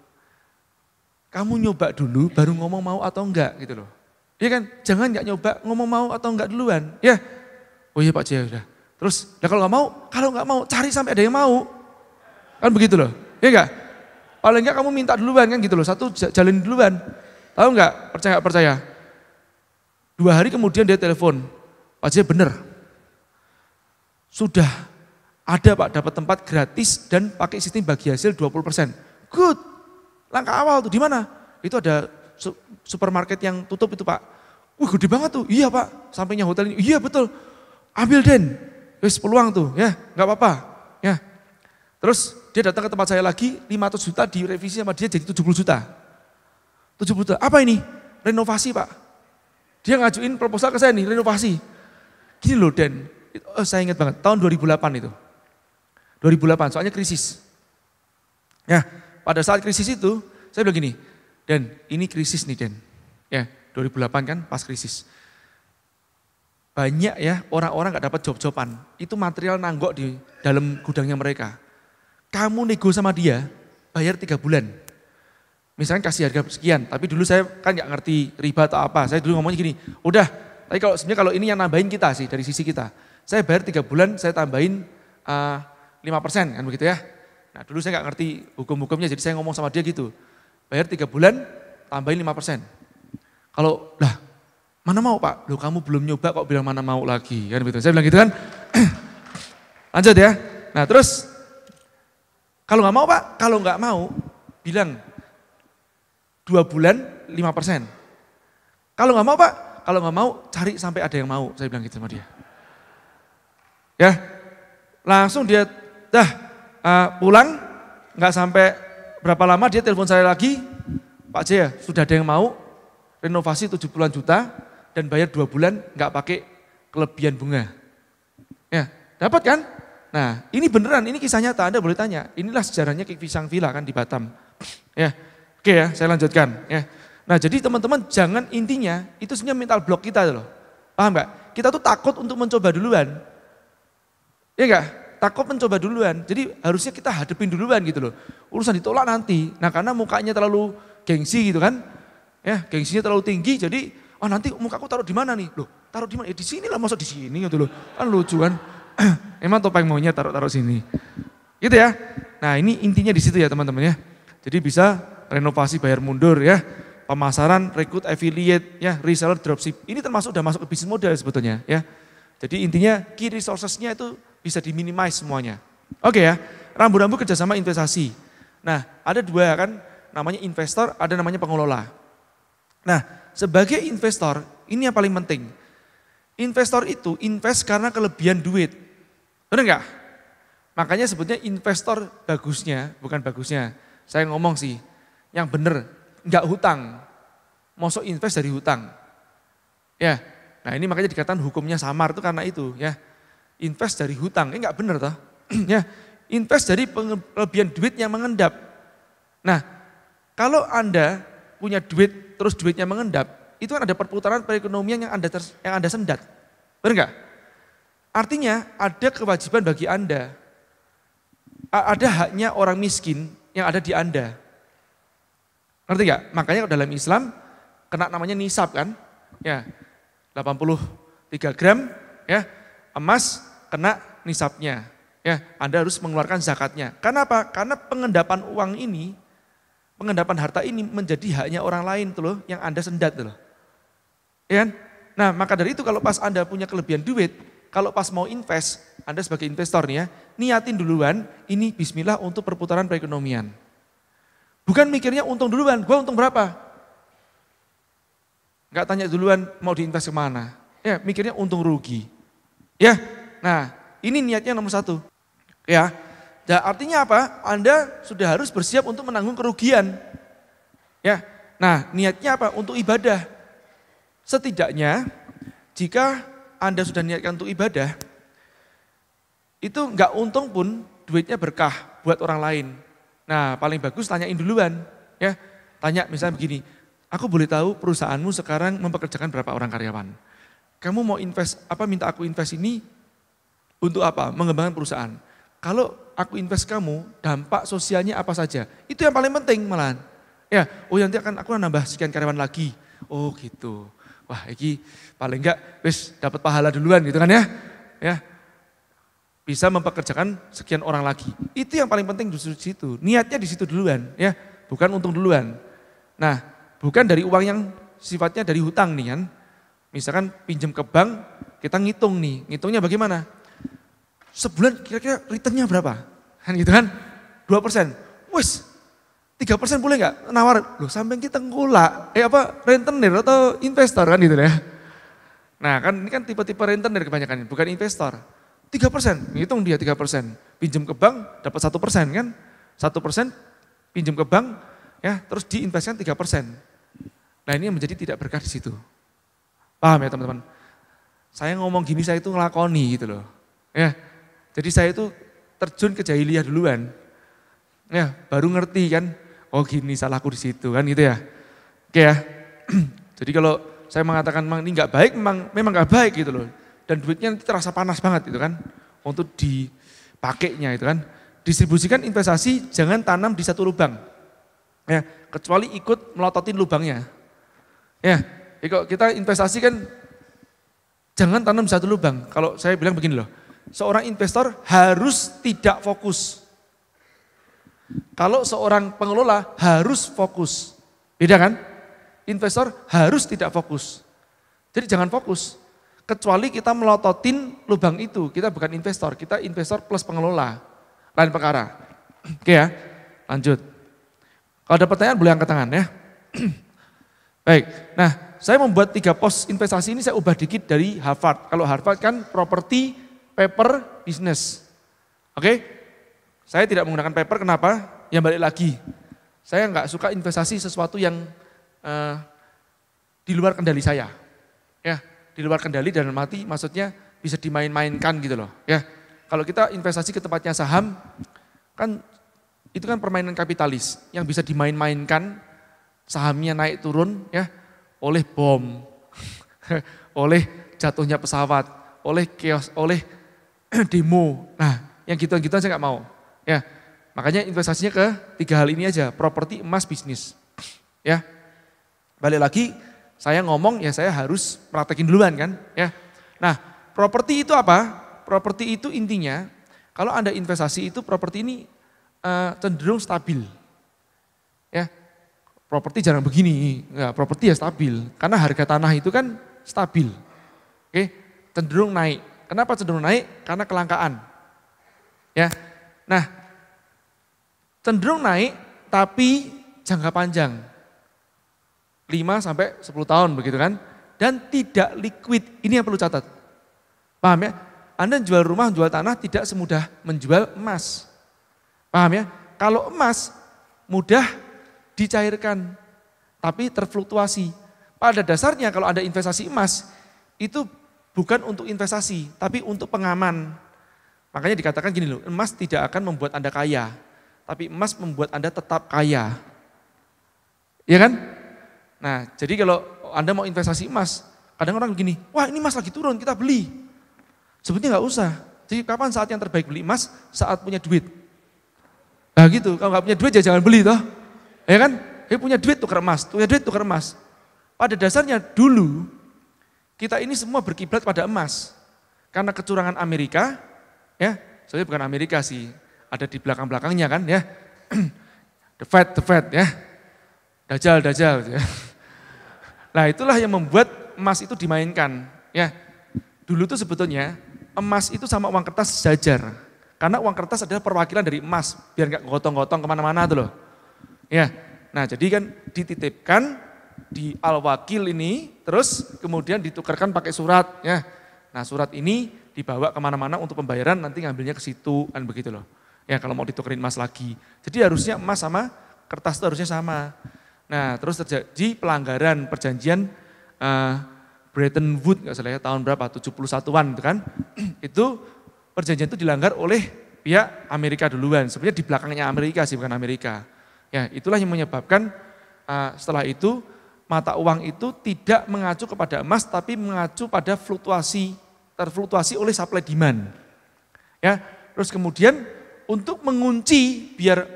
kamu nyoba dulu baru ngomong mau atau enggak gitu loh. Iya kan? Jangan nggak nyoba ngomong mau atau enggak duluan. Ya, oh iya pak Jaya udah. Terus, nah kalau nggak mau, kalau nggak mau cari sampai ada yang mau. Kan begitu loh, iya enggak? Paling enggak kamu minta duluan kan gitu loh, satu jalan duluan. Tahu enggak? Percaya percaya? Dua hari kemudian dia telepon, Pak Jaya bener. Sudah ada Pak, dapat tempat gratis dan pakai sistem bagi hasil 20%. Good. Langkah awal tuh di mana? Itu ada supermarket yang tutup itu Pak. Wih gede banget tuh. Iya Pak, sampingnya hotel ini. Iya betul. Ambil Den. Wis peluang tuh ya, nggak apa-apa. Ya. Terus dia datang ke tempat saya lagi, 500 juta direvisi sama dia jadi 70 juta. 70 juta. Apa ini? Renovasi, Pak. Dia ngajuin proposal ke saya nih, renovasi. Gini loh, Den. Oh, saya ingat banget, tahun 2008 itu. 2008, soalnya krisis. Ya, pada saat krisis itu, saya bilang gini, Dan, ini krisis nih Den. Ya, 2008 kan pas krisis. Banyak ya orang-orang gak dapat job-joban. Itu material nanggok di dalam gudangnya mereka. Kamu nego sama dia, bayar tiga bulan. Misalnya kasih harga sekian, tapi dulu saya kan nggak ngerti riba atau apa. Saya dulu ngomongnya gini, udah. Tapi kalau sebenarnya kalau ini yang nambahin kita sih dari sisi kita. Saya bayar tiga bulan, saya tambahin uh, 5% kan begitu ya. Nah dulu saya nggak ngerti hukum-hukumnya jadi saya ngomong sama dia gitu. Bayar 3 bulan tambahin 5%. Kalau lah mana mau pak? Loh kamu belum nyoba kok bilang mana mau lagi kan begitu. Saya bilang gitu kan. [CLEARS THROAT] Lanjut ya. Nah terus kalau nggak mau pak, kalau nggak mau bilang dua bulan 5%. Kalau nggak mau pak, kalau nggak mau cari sampai ada yang mau. Saya bilang gitu sama dia. Ya, langsung dia dah uh, pulang, nggak sampai berapa lama dia telepon saya lagi, Pak Jaya sudah ada yang mau renovasi tujuh an juta dan bayar dua bulan nggak pakai kelebihan bunga. Ya, dapat kan? Nah, ini beneran, ini kisah nyata, Anda boleh tanya. Inilah sejarahnya Kik Pisang Villa kan di Batam. Ya, oke ya, saya lanjutkan. Ya. Nah, jadi teman-teman jangan intinya, itu sebenarnya mental block kita loh. Paham nggak? Kita tuh takut untuk mencoba duluan. Iya enggak? takut mencoba duluan. Jadi harusnya kita hadepin duluan gitu loh. Urusan ditolak nanti. Nah karena mukanya terlalu gengsi gitu kan. Ya gengsinya terlalu tinggi jadi oh nanti mukaku taruh di mana nih? Loh taruh di mana? Ya di sini lah masuk di sini gitu loh. Kan lucu kan. [CLEARS THROAT] Emang topeng maunya taruh-taruh sini. Gitu ya. Nah ini intinya di situ ya teman-teman ya. Jadi bisa renovasi bayar mundur ya. Pemasaran, rekrut affiliate, ya, reseller, dropship. Ini termasuk udah masuk ke bisnis modal sebetulnya ya. Jadi intinya key resourcesnya itu bisa diminimais semuanya. Oke ya, rambu-rambu kerjasama investasi. Nah, ada dua kan, namanya investor, ada namanya pengelola. Nah, sebagai investor, ini yang paling penting. Investor itu invest karena kelebihan duit. Benar enggak? Makanya sebutnya investor bagusnya, bukan bagusnya. Saya ngomong sih, yang benar, enggak hutang. Masuk invest dari hutang. Ya, nah ini makanya dikatakan hukumnya samar itu karena itu ya invest dari hutang. ini eh, enggak benar toh. [CLEARS THROAT] ya, invest dari kelebihan duit yang mengendap. Nah, kalau Anda punya duit terus duitnya mengendap, itu kan ada perputaran perekonomian yang Anda yang Anda sendat. Benar enggak? Artinya ada kewajiban bagi Anda. ada haknya orang miskin yang ada di Anda. Ngerti enggak? Makanya dalam Islam kena namanya nisab kan? Ya. 83 gram ya emas kena nisabnya. Ya, Anda harus mengeluarkan zakatnya. Kenapa? Karena pengendapan uang ini, pengendapan harta ini menjadi haknya orang lain tuh loh, yang Anda sendat tuh loh. Ya kan? Nah, maka dari itu kalau pas Anda punya kelebihan duit, kalau pas mau invest, Anda sebagai investor nih ya, niatin duluan, ini bismillah untuk perputaran perekonomian. Bukan mikirnya untung duluan, gue untung berapa? Enggak tanya duluan mau diinvest mana. Ya, mikirnya untung rugi. Ya, Nah, ini niatnya nomor satu. Ya, nah, artinya apa? Anda sudah harus bersiap untuk menanggung kerugian. Ya, nah niatnya apa? Untuk ibadah. Setidaknya jika Anda sudah niatkan untuk ibadah, itu nggak untung pun duitnya berkah buat orang lain. Nah, paling bagus tanyain duluan, ya. Tanya misalnya begini, aku boleh tahu perusahaanmu sekarang mempekerjakan berapa orang karyawan? Kamu mau invest apa minta aku invest ini untuk apa? Mengembangkan perusahaan. Kalau aku invest kamu, dampak sosialnya apa saja? Itu yang paling penting malahan. Ya, oh nanti akan aku nambah sekian karyawan lagi. Oh gitu. Wah, ini paling enggak wis dapat pahala duluan gitu kan ya. Ya. Bisa mempekerjakan sekian orang lagi. Itu yang paling penting justru di situ. Niatnya di situ duluan ya, bukan untung duluan. Nah, bukan dari uang yang sifatnya dari hutang nih kan. Misalkan pinjam ke bank, kita ngitung nih. Ngitungnya bagaimana? sebulan kira-kira returnnya berapa? Kan gitu kan? 2 persen. Wis, 3 persen boleh nggak? Nawar, loh sampai kita ngulak, eh apa, rentenir atau investor kan gitu ya. Nah kan ini kan tipe-tipe rentenir kebanyakan, bukan investor. 3 persen, hitung dia 3 persen. Pinjam ke bank dapat 1 persen kan? 1 persen pinjam ke bank, ya terus diinvestasikan 3 persen. Nah ini yang menjadi tidak berkah di situ. Paham ya teman-teman? Saya ngomong gini, saya itu ngelakoni gitu loh. Ya, jadi saya itu terjun ke jahiliyah duluan. Ya, baru ngerti kan. Oh gini salahku di situ kan gitu ya. Oke ya. [CLEARS THROAT] Jadi kalau saya mengatakan memang ini nggak baik, memang memang nggak baik gitu loh. Dan duitnya nanti terasa panas banget itu kan. Oh, untuk dipakainya itu kan. Distribusikan investasi jangan tanam di satu lubang. Ya, kecuali ikut melototin lubangnya. Ya, kalau kita investasi kan jangan tanam di satu lubang. Kalau saya bilang begini loh, seorang investor harus tidak fokus. Kalau seorang pengelola harus fokus. Beda kan? Investor harus tidak fokus. Jadi jangan fokus. Kecuali kita melototin lubang itu. Kita bukan investor, kita investor plus pengelola. Lain perkara. [CLEARS THROAT] Oke ya, lanjut. Kalau ada pertanyaan boleh angkat tangan ya. [CLEARS THROAT] Baik, nah saya membuat tiga pos investasi ini saya ubah dikit dari Harvard. Kalau Harvard kan properti, paper business. Oke? Okay? Saya tidak menggunakan paper kenapa? Yang balik lagi. Saya nggak suka investasi sesuatu yang uh, di luar kendali saya. Ya, di luar kendali dan mati maksudnya bisa dimain-mainkan gitu loh, ya. Kalau kita investasi ke tempatnya saham kan itu kan permainan kapitalis yang bisa dimain-mainkan sahamnya naik turun ya oleh bom, [LAUGHS] oleh jatuhnya pesawat, oleh kios, oleh [CLEARS THROAT] demo. Nah, yang gitu-gitu saya nggak mau. Ya, makanya investasinya ke tiga hal ini aja, properti, emas, bisnis. Ya, balik lagi saya ngomong ya saya harus praktekin duluan kan. Ya, nah properti itu apa? Properti itu intinya kalau anda investasi itu properti ini uh, cenderung stabil. Ya, properti jarang begini, nggak properti ya stabil, karena harga tanah itu kan stabil, oke, cenderung naik. Kenapa cenderung naik? Karena kelangkaan. Ya. Nah, cenderung naik tapi jangka panjang. 5 sampai 10 tahun begitu kan. Dan tidak liquid. Ini yang perlu catat. Paham ya? Anda jual rumah, jual tanah tidak semudah menjual emas. Paham ya? Kalau emas mudah dicairkan, tapi terfluktuasi. Pada dasarnya kalau ada investasi emas, itu bukan untuk investasi, tapi untuk pengaman. Makanya dikatakan gini loh, emas tidak akan membuat Anda kaya, tapi emas membuat Anda tetap kaya. Iya kan? Nah, jadi kalau Anda mau investasi emas, kadang orang begini, wah ini emas lagi turun, kita beli. Sebetulnya nggak usah. Jadi kapan saat yang terbaik beli emas? Saat punya duit. Nah gitu, kalau nggak punya duit ya jangan beli toh. Iya kan? Tapi punya duit tukar emas, punya duit tukar emas. Pada dasarnya dulu kita ini semua berkiblat pada emas. Karena kecurangan Amerika, ya, Soalnya bukan Amerika sih, ada di belakang-belakangnya kan ya. [CLEARS THROAT] the Fed, the Fed ya. Dajal, dajal, Ya. [LAUGHS] Nah itulah yang membuat emas itu dimainkan. ya Dulu tuh sebetulnya emas itu sama uang kertas sejajar. Karena uang kertas adalah perwakilan dari emas, biar nggak gotong-gotong kemana-mana tuh loh. Ya, nah jadi kan dititipkan di Al-Wakil ini, terus kemudian ditukarkan pakai surat. ya. Nah surat ini dibawa kemana-mana untuk pembayaran, nanti ngambilnya ke situ, kan begitu loh. Ya kalau mau ditukerin emas lagi. Jadi harusnya emas sama kertas itu harusnya sama. Nah terus terjadi pelanggaran perjanjian uh, Bretton Woods, nggak salah ya, tahun berapa, 71-an itu kan. [CLEARS THROAT] itu perjanjian itu dilanggar oleh pihak Amerika duluan. Sebenarnya di belakangnya Amerika sih, bukan Amerika. Ya, itulah yang menyebabkan uh, setelah itu mata uang itu tidak mengacu kepada emas tapi mengacu pada fluktuasi terfluktuasi oleh supply demand. Ya, terus kemudian untuk mengunci biar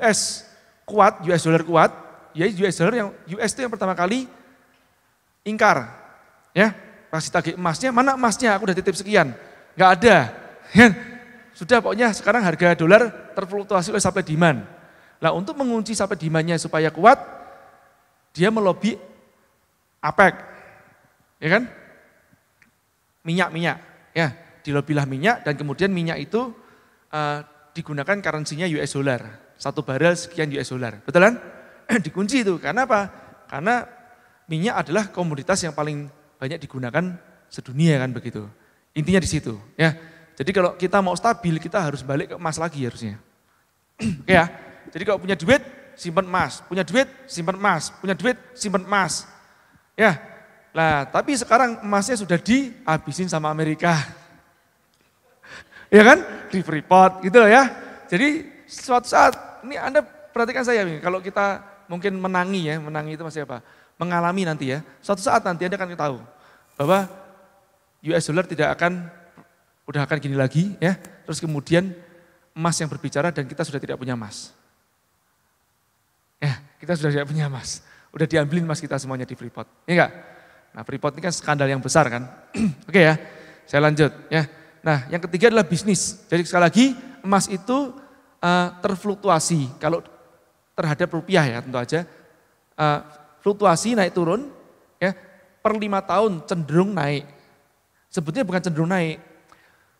US kuat, US dollar kuat, ya US dollar yang US itu yang pertama kali ingkar. Ya, pasti tagih emasnya, mana emasnya? Aku udah titip sekian. Enggak ada. [LAUGHS] Ya, sudah pokoknya sekarang harga dolar terfluktuasi oleh supply demand. Nah, untuk mengunci supply demandnya supaya kuat, dia melobi APEC, ya kan? Minyak-minyak, ya dilobilah minyak dan kemudian minyak itu uh, digunakan currency-nya US dollar, satu barel sekian US dollar, betul kan? [CLEARS THROAT] Dikunci itu, karena apa? Karena minyak adalah komoditas yang paling banyak digunakan sedunia kan begitu. Intinya di situ, ya. Jadi kalau kita mau stabil, kita harus balik ke emas lagi harusnya. [CLEARS THROAT] Oke ya. Jadi kalau punya duit, simpan emas, punya duit, simpan emas, punya duit, simpan emas. Ya, lah tapi sekarang emasnya sudah dihabisin sama Amerika. [LAUGHS] ya kan? Di Freeport gitu loh ya. Jadi suatu saat, ini Anda perhatikan saya, kalau kita mungkin menangi ya, menangi itu masih apa? Mengalami nanti ya, suatu saat nanti Anda akan tahu bahwa US dollar tidak akan, udah akan gini lagi ya, terus kemudian emas yang berbicara dan kita sudah tidak punya emas. Ya, kita sudah tidak punya emas Udah diambilin emas kita semuanya di Freeport. Iya enggak? Nah Freeport ini kan skandal yang besar kan. [CLEARS THROAT] Oke ya, saya lanjut ya. Nah yang ketiga adalah bisnis. Jadi sekali lagi emas itu uh, terfluktuasi. Kalau terhadap rupiah ya tentu aja. Uh, fluktuasi naik turun ya per lima tahun cenderung naik. Sebetulnya bukan cenderung naik,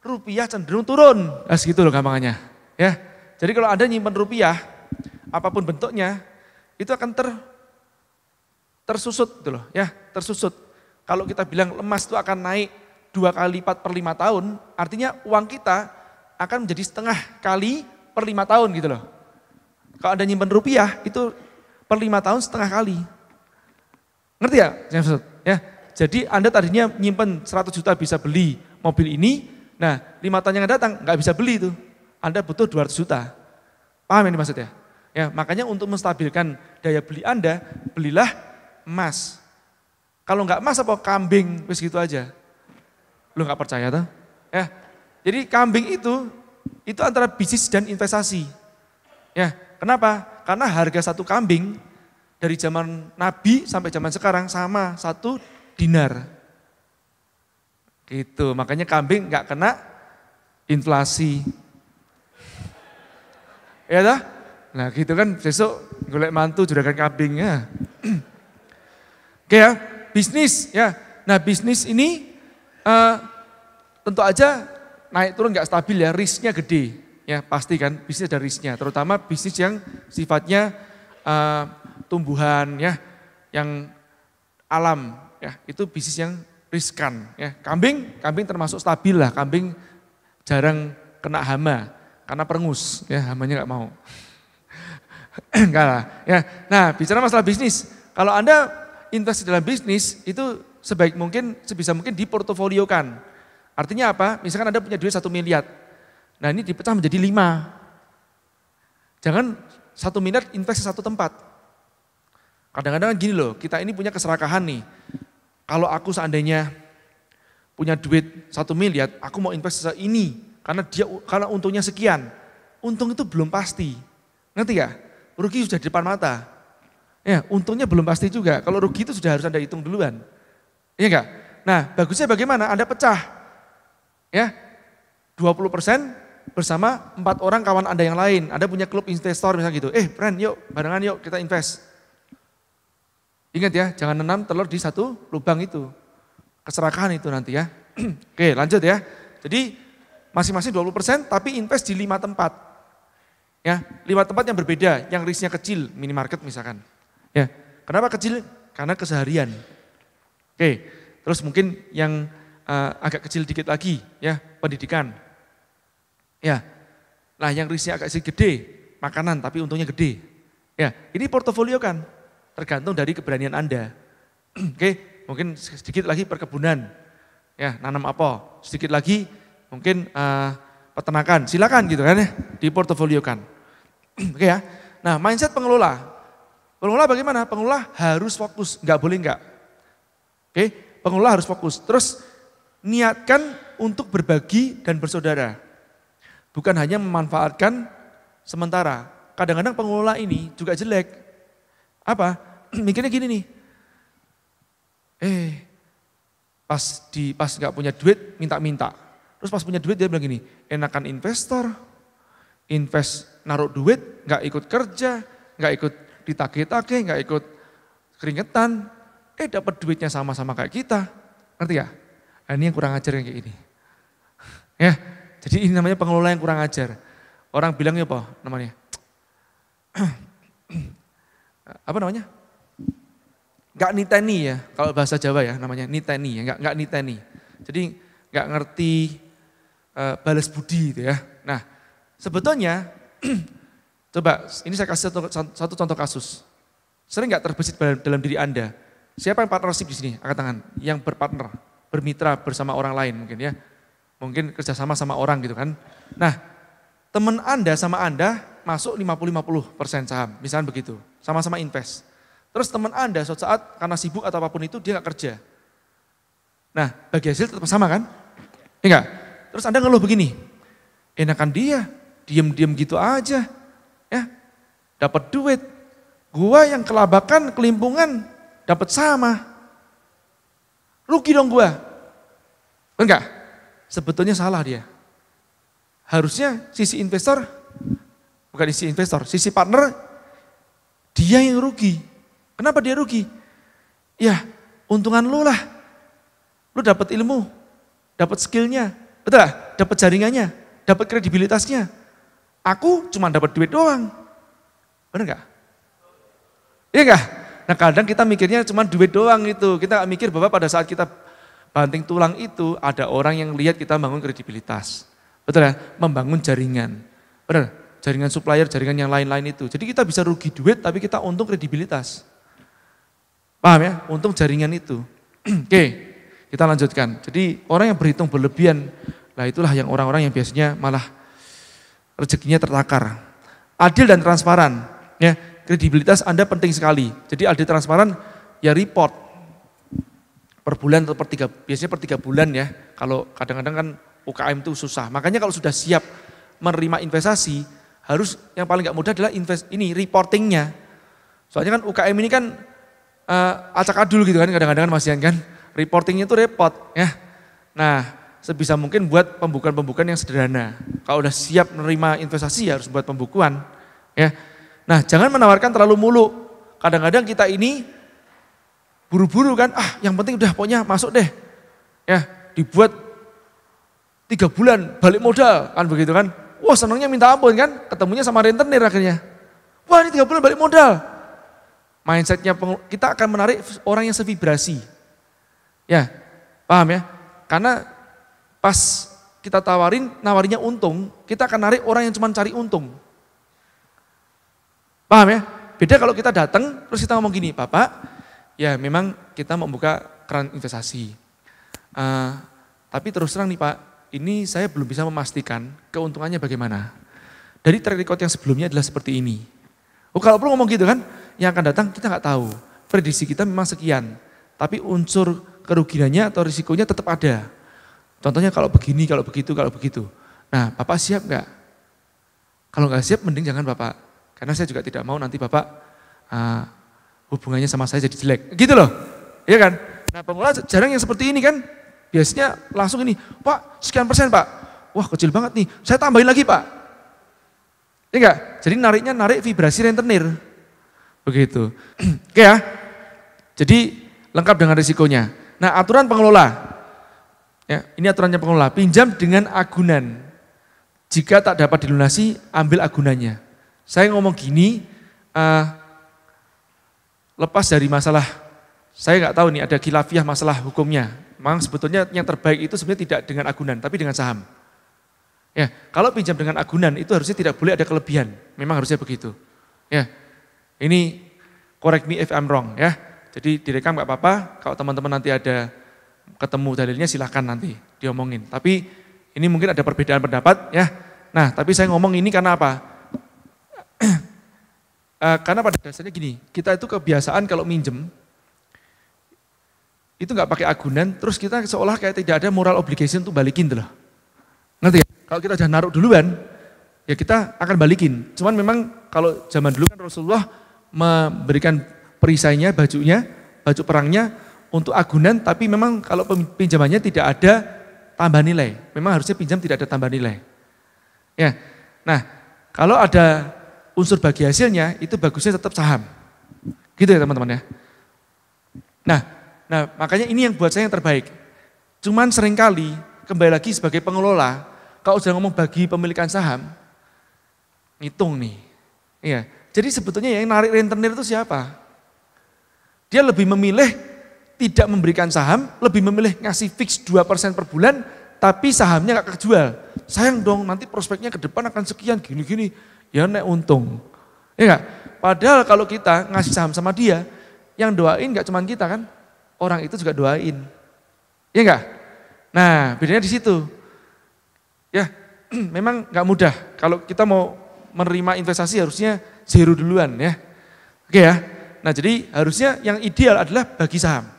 rupiah cenderung turun. Nah, segitu loh gampangannya. Ya. Jadi kalau Anda nyimpan rupiah, apapun bentuknya, itu akan ter tersusut gitu loh, ya, tersusut. Kalau kita bilang emas itu akan naik dua kali lipat per lima tahun, artinya uang kita akan menjadi setengah kali per lima tahun gitu loh. Kalau ada nyimpen rupiah, itu per lima tahun setengah kali. Ngerti ya? ya. Jadi Anda tadinya nyimpen 100 juta bisa beli mobil ini, nah lima tahun yang datang nggak bisa beli itu. Anda butuh 200 juta. Paham yang dimaksud ya? Ya, makanya untuk menstabilkan daya beli Anda, belilah emas. Kalau enggak emas apa kambing, wis gitu aja. Lu enggak percaya tuh? Ya. Jadi kambing itu itu antara bisnis dan investasi. Ya, kenapa? Karena harga satu kambing dari zaman Nabi sampai zaman sekarang sama satu dinar. Gitu, makanya kambing nggak kena inflasi. Ya dah? Nah gitu kan besok golek mantu juragan kambing ya. Oke ya, bisnis ya. Nah bisnis ini uh, tentu aja naik turun nggak stabil ya, risknya gede ya pasti kan bisnis ada risknya, terutama bisnis yang sifatnya uh, tumbuhan ya, yang alam ya itu bisnis yang riskan ya. Kambing, kambing termasuk stabil lah, kambing jarang kena hama karena perengus ya hamanya nggak mau. [CLEARS THROAT] Enggak lah. Ya. Nah, bicara masalah bisnis. Kalau Anda invest dalam bisnis, itu sebaik mungkin, sebisa mungkin diportofoliokan. Artinya apa? Misalkan Anda punya duit satu miliar. Nah ini dipecah menjadi lima. Jangan satu miliar invest satu tempat. Kadang-kadang kan gini loh, kita ini punya keserakahan nih. Kalau aku seandainya punya duit satu miliar, aku mau invest ini karena dia karena untungnya sekian. Untung itu belum pasti. Ngerti ya rugi sudah di depan mata. Ya, untungnya belum pasti juga. Kalau rugi itu sudah harus Anda hitung duluan. Iya enggak? Nah, bagusnya bagaimana? Anda pecah. Ya. 20% bersama empat orang kawan Anda yang lain. Anda punya klub investor misalnya gitu. Eh, friend, yuk barengan yuk kita invest. Ingat ya, jangan enam telur di satu lubang itu. Keserakahan itu nanti ya. [CLEARS THROAT] Oke, lanjut ya. Jadi masing-masing 20% tapi invest di lima tempat. Ya, lima tempat yang berbeda, yang risknya kecil, minimarket misalkan. Ya, kenapa kecil? Karena keseharian. Oke, terus mungkin yang uh, agak kecil dikit lagi, ya, pendidikan. Ya, lah yang risknya agak sedikit gede, makanan tapi untungnya gede. Ya, ini portofolio kan, tergantung dari keberanian Anda. [CLEARS THROAT] Oke, mungkin sedikit lagi perkebunan, ya, nanam apa, sedikit lagi mungkin uh, peternakan, silakan gitu kan ya, di portofolio kan. [CLEARS THROAT] Oke ya. Nah mindset pengelola. Pengelola bagaimana? Pengelola harus fokus, nggak boleh nggak. Oke, pengelola harus fokus. Terus niatkan untuk berbagi dan bersaudara. Bukan hanya memanfaatkan sementara. Kadang-kadang pengelola ini juga jelek. Apa? [CLEARS THROAT] Mikirnya gini nih. Eh, pas di pas nggak punya duit minta-minta. Terus pas punya duit dia bilang gini, enakan investor, invest naruh duit, nggak ikut kerja, nggak ikut ditagih-tagih, nggak ikut keringetan, eh dapat duitnya sama-sama kayak kita. Ngerti ya? Nah, ini yang kurang ajar yang kayak ini. [LAUGHS] ya, jadi ini namanya pengelola yang kurang ajar. Orang bilang iya, [CLEARS THROAT] apa namanya? apa namanya? Gak niteni ya, kalau bahasa Jawa ya namanya niteni ya, gak, gak niteni. Jadi gak ngerti uh, eh, balas budi itu ya. Nah, sebetulnya [CLEARS THROAT] Coba, ini saya kasih satu, satu contoh kasus. Sering nggak terbesit dalam diri Anda? Siapa yang partnership di sini? Angkat tangan. Yang berpartner, bermitra bersama orang lain mungkin ya. Mungkin kerjasama sama orang gitu kan. Nah, teman Anda sama Anda masuk 50-50 persen saham, misalnya begitu. Sama-sama invest. Terus teman Anda suatu saat karena sibuk atau apapun itu dia nggak kerja. Nah, bagi hasil tetap sama kan? enggak? Iya Terus Anda ngeluh begini, enakan dia, diem-diem gitu aja. Ya, dapat duit. Gua yang kelabakan, kelimpungan, dapat sama. Rugi dong gua. Enggak, sebetulnya salah dia. Harusnya sisi investor, bukan sisi investor, sisi partner, dia yang rugi. Kenapa dia rugi? Ya, untungan lu lah. Lu dapat ilmu, dapat skillnya, betul lah, dapat jaringannya, dapat kredibilitasnya, Aku cuma dapat duit doang. Bener enggak? Iya enggak? Nah kadang kita mikirnya cuma duit doang itu, Kita mikir bahwa pada saat kita banting tulang itu ada orang yang lihat kita bangun kredibilitas. Betul ya? Membangun jaringan. Benar? Jaringan supplier, jaringan yang lain-lain itu. Jadi kita bisa rugi duit tapi kita untung kredibilitas. Paham ya? Untung jaringan itu. [CLEARS THROAT] Oke, kita lanjutkan. Jadi orang yang berhitung berlebihan, lah itulah yang orang-orang yang biasanya malah rezekinya tertakar. Adil dan transparan, ya kredibilitas Anda penting sekali. Jadi adil transparan ya report per bulan atau per tiga, biasanya per tiga bulan ya. Kalau kadang-kadang kan UKM itu susah. Makanya kalau sudah siap menerima investasi, harus yang paling nggak mudah adalah invest ini reportingnya. Soalnya kan UKM ini kan uh, acak adul gitu kan kadang-kadang kan masih kan. Reportingnya itu repot ya. Nah, sebisa mungkin buat pembukuan-pembukuan yang sederhana. Kalau udah siap menerima investasi ya harus buat pembukuan. ya. Nah jangan menawarkan terlalu mulu. Kadang-kadang kita ini buru-buru kan, ah yang penting udah pokoknya masuk deh. Ya dibuat tiga bulan balik modal kan begitu kan. Wah senangnya minta ampun kan, ketemunya sama rentenir akhirnya. Wah ini tiga bulan balik modal. Mindsetnya kita akan menarik orang yang sevibrasi. Ya, paham ya? Karena Pas kita tawarin, nawarinya untung, kita akan narik orang yang cuma cari untung. Paham ya? Beda kalau kita datang, terus kita ngomong gini, Bapak, ya memang kita mau buka keran investasi. Uh, tapi terus terang nih Pak, ini saya belum bisa memastikan keuntungannya bagaimana. Dari track record yang sebelumnya adalah seperti ini. Oh kalau perlu ngomong gitu kan, yang akan datang kita nggak tahu. Prediksi kita memang sekian, tapi unsur kerugiannya atau risikonya tetap ada. Contohnya kalau begini, kalau begitu, kalau begitu. Nah, Bapak siap nggak? Kalau nggak siap, mending jangan Bapak. Karena saya juga tidak mau nanti Bapak uh, hubungannya sama saya jadi jelek. Gitu loh, iya kan? Nah, pemula jarang yang seperti ini kan. Biasanya langsung ini, Pak, sekian persen Pak. Wah, kecil banget nih, saya tambahin lagi Pak. Iya enggak? Jadi nariknya narik vibrasi rentenir. Begitu. [CLEARS THROAT] Oke ya. Jadi lengkap dengan risikonya. Nah, aturan pengelola. Ya, ini aturannya pengelola. Pinjam dengan agunan. Jika tak dapat dilunasi, ambil agunannya. Saya ngomong gini, uh, lepas dari masalah, saya nggak tahu nih ada kilafiah masalah hukumnya. Memang sebetulnya yang terbaik itu sebenarnya tidak dengan agunan, tapi dengan saham. Ya, kalau pinjam dengan agunan itu harusnya tidak boleh ada kelebihan. Memang harusnya begitu. Ya, ini correct me if I'm wrong ya. Jadi direkam nggak apa-apa. Kalau teman-teman nanti ada ketemu dalilnya silahkan nanti diomongin. Tapi ini mungkin ada perbedaan pendapat ya. Nah, tapi saya ngomong ini karena apa? [CLEARS THROAT] Eh, karena pada dasarnya gini, kita itu kebiasaan kalau minjem itu nggak pakai agunan, terus kita seolah kayak tidak ada moral obligation untuk balikin tuh loh. Ngerti ya? Kalau kita udah naruh duluan, ya kita akan balikin. Cuman memang kalau zaman dulu kan Rasulullah memberikan perisainya, bajunya, baju perangnya untuk agunan, tapi memang kalau pinjamannya tidak ada tambah nilai. Memang harusnya pinjam tidak ada tambah nilai. Ya, nah kalau ada unsur bagi hasilnya, itu bagusnya tetap saham. Gitu ya teman-teman ya. Nah, nah makanya ini yang buat saya yang terbaik. Cuman seringkali kembali lagi sebagai pengelola, kalau sudah ngomong bagi pemilikan saham, hitung nih. Iya. Jadi sebetulnya yang narik rentenir itu siapa? Dia lebih memilih tidak memberikan saham, lebih memilih ngasih fix 2% per bulan, tapi sahamnya gak kejual. Sayang dong, nanti prospeknya ke depan akan sekian, gini-gini. Ya nek untung. Ya enggak Padahal kalau kita ngasih saham sama dia, yang doain gak cuman kita kan, orang itu juga doain. Ya enggak Nah, bedanya di situ. Ya, [CLEARS THROAT] memang gak mudah. Kalau kita mau menerima investasi harusnya zero duluan ya. Oke ya. Nah, jadi harusnya yang ideal adalah bagi saham.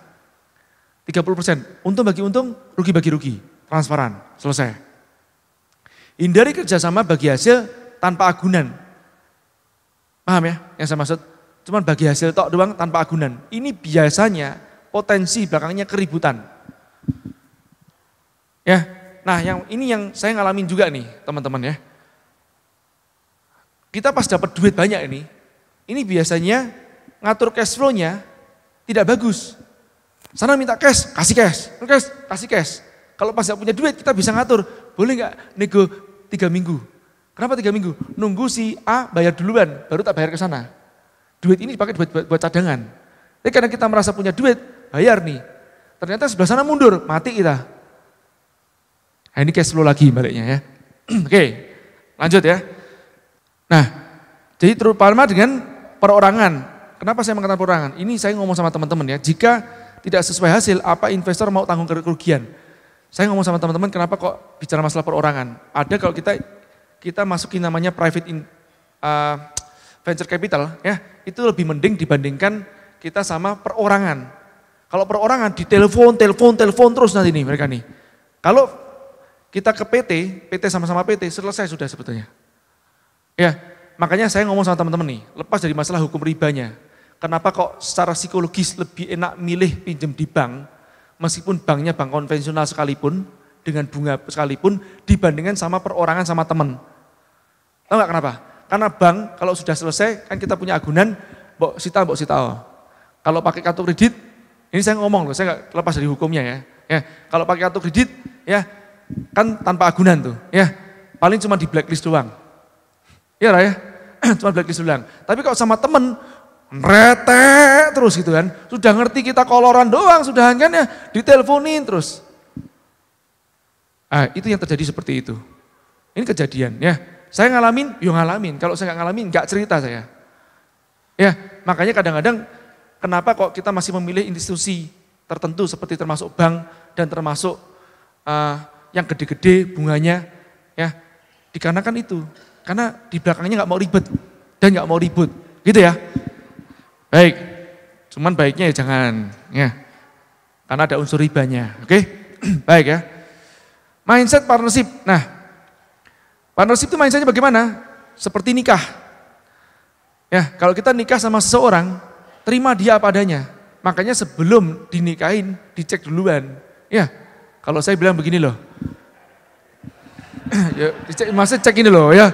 30%. Untung bagi untung, rugi bagi rugi. Transparan, selesai. Hindari kerjasama bagi hasil tanpa agunan. Paham ya yang saya maksud? Cuman bagi hasil tok doang tanpa agunan. Ini biasanya potensi belakangnya keributan. Ya, nah yang ini yang saya ngalamin juga nih teman-teman ya. Kita pas dapat duit banyak ini, ini biasanya ngatur cash flow-nya tidak bagus. Sana minta cash, kasih cash, cash, kasih cash. Kalau pas gak punya duit kita bisa ngatur, boleh nggak nego tiga minggu. Kenapa tiga minggu? Nunggu si A bayar duluan, baru tak bayar ke sana. Duit ini dipakai buat, buat, buat cadangan. Tapi karena kita merasa punya duit, bayar nih. Ternyata sebelah sana mundur, mati kita. Nah, ini cash flow lagi baliknya ya. [CLEARS THROAT] Oke, lanjut ya. Nah, jadi terutama dengan perorangan. Kenapa saya mengatakan perorangan? Ini saya ngomong sama teman-teman ya. Jika tidak sesuai hasil, apa investor mau tanggung kerugian? Saya ngomong sama teman-teman, kenapa kok bicara masalah perorangan? Ada kalau kita kita masukin namanya private in, uh, venture capital, ya itu lebih mending dibandingkan kita sama perorangan. Kalau perorangan di telepon, telepon, telepon terus nanti nih mereka nih. Kalau kita ke PT, PT sama-sama PT selesai sudah sebetulnya. Ya, makanya saya ngomong sama teman-teman nih, lepas dari masalah hukum ribanya, Kenapa kok secara psikologis lebih enak milih pinjam di bank, meskipun banknya bank konvensional sekalipun, dengan bunga sekalipun, dibandingkan sama perorangan sama teman. Tahu nggak kenapa? Karena bank kalau sudah selesai, kan kita punya agunan, mbok sita, mbok sita. Kalau pakai kartu kredit, ini saya ngomong loh, saya nggak lepas dari hukumnya ya. ya. Kalau pakai kartu kredit, ya kan tanpa agunan tuh, ya paling cuma di blacklist doang. Iya lah ya, [CLEARS THROAT] cuma blacklist doang. Tapi kalau sama temen, retek terus gitu kan. Sudah ngerti kita koloran doang, sudah kan ya diteleponin terus. Ah, itu yang terjadi seperti itu. Ini kejadian ya. Saya ngalamin, yo ngalamin. Kalau saya nggak ngalamin, nggak cerita saya. Ya, makanya kadang-kadang kenapa kok kita masih memilih institusi tertentu seperti termasuk bank dan termasuk uh, yang gede-gede bunganya ya dikarenakan itu karena di belakangnya nggak mau ribet dan nggak mau ribut gitu ya Baik. Cuman baiknya ya jangan ya. Karena ada unsur ribanya. Oke? Okay? [CLEARS THROAT] Baik ya. Mindset partnership. Nah, partnership itu mindsetnya bagaimana? Seperti nikah. Ya, kalau kita nikah sama seseorang, terima dia apa adanya. Makanya sebelum dinikahin, dicek duluan. Ya, kalau saya bilang begini loh. [CLEARS THROAT] ya, dicek, maksudnya cek ini loh ya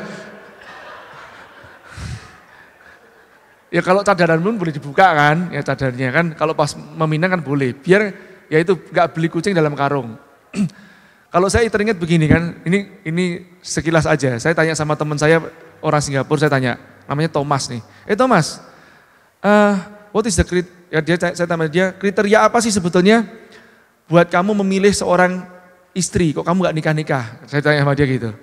Ya kalau cadaran pun boleh dibuka kan, ya cadarnya kan. Kalau pas meminang kan boleh. Biar ya itu nggak beli kucing dalam karung. [CLEARS THROAT] kalau saya teringat begini kan, ini ini sekilas aja. Saya tanya sama teman saya orang Singapura, saya tanya, namanya Thomas nih. Eh Thomas, uh, what is the crit? Ya dia saya tanya dia kriteria apa sih sebetulnya buat kamu memilih seorang istri? Kok kamu nggak nikah nikah? Saya tanya sama dia gitu.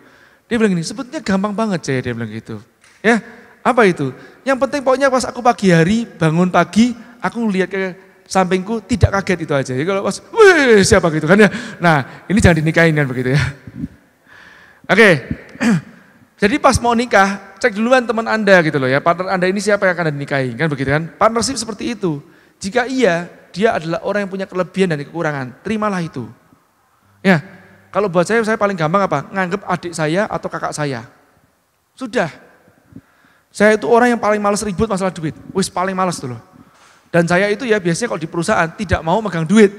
Dia bilang gini, sebetulnya gampang banget saya dia bilang gitu. Ya apa itu? Yang penting pokoknya pas aku pagi hari, bangun pagi, aku lihat ke sampingku tidak kaget itu aja. Jadi kalau pas, wih siapa gitu kan ya. Nah ini jangan dinikahin kan begitu ya. Oke, [CLEARS THROAT] jadi pas mau nikah, cek duluan teman Anda gitu loh ya. Partner Anda ini siapa yang akan dinikahin kan begitu kan. Partnership seperti itu. Jika iya, dia adalah orang yang punya kelebihan dan kekurangan. Terimalah itu. Ya, kalau buat saya, saya paling gampang apa? Nganggap adik saya atau kakak saya. Sudah, saya itu orang yang paling males ribut masalah duit. Wis paling males tuh loh. Dan saya itu ya biasanya kalau di perusahaan tidak mau megang duit.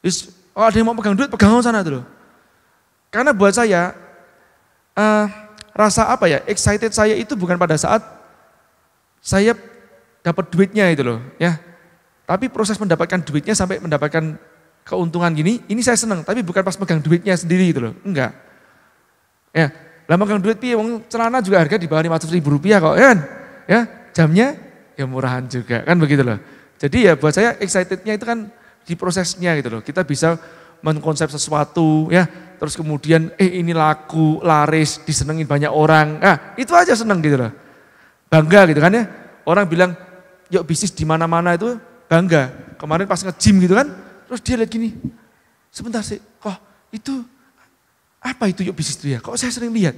Wis, oh ada yang mau megang duit, pegang sana tuh loh. Karena buat saya, uh, rasa apa ya, excited saya itu bukan pada saat saya dapat duitnya itu loh ya. Tapi proses mendapatkan duitnya sampai mendapatkan keuntungan gini, ini saya senang. Tapi bukan pas megang duitnya sendiri itu loh, enggak. Ya, lah megang duit piye wong celana juga harga di bawah 500 ribu rupiah kok, ya kan? Ya, jamnya ya murahan juga, kan begitu loh. Jadi ya buat saya excitednya itu kan di prosesnya gitu loh. Kita bisa mengkonsep sesuatu ya, terus kemudian eh ini laku, laris, disenengin banyak orang. Ah, itu aja seneng gitu loh. Bangga gitu kan ya. Orang bilang, yuk bisnis di mana-mana itu bangga. Kemarin pas nge-gym gitu kan, terus dia lihat gini, sebentar sih, kok itu apa itu yuk bisnis itu ya? Kok saya sering lihat?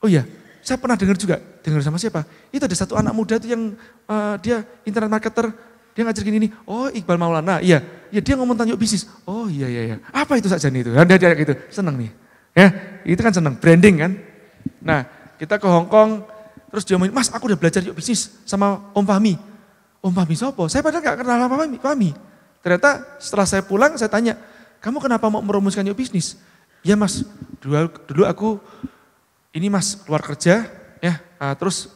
Oh iya, saya pernah dengar juga. Dengar sama siapa? Itu ada satu anak muda itu yang uh, dia internet marketer. Dia ngajar gini oh Iqbal Maulana, iya. Ya dia ngomong tentang yuk bisnis. Oh iya, iya, iya. Apa itu saja nih itu? Ada dia gitu, seneng nih. Ya, itu kan seneng, branding kan. Nah, kita ke Hong Kong, terus dia ngomong, mas aku udah belajar yuk bisnis sama Om Fahmi. Om Fahmi sopo? Saya padahal gak kenal sama Fahmi. Fahmi. Ternyata setelah saya pulang, saya tanya, kamu kenapa mau merumuskan yuk bisnis? ya mas, dulu, dulu aku ini mas keluar kerja ya, uh, terus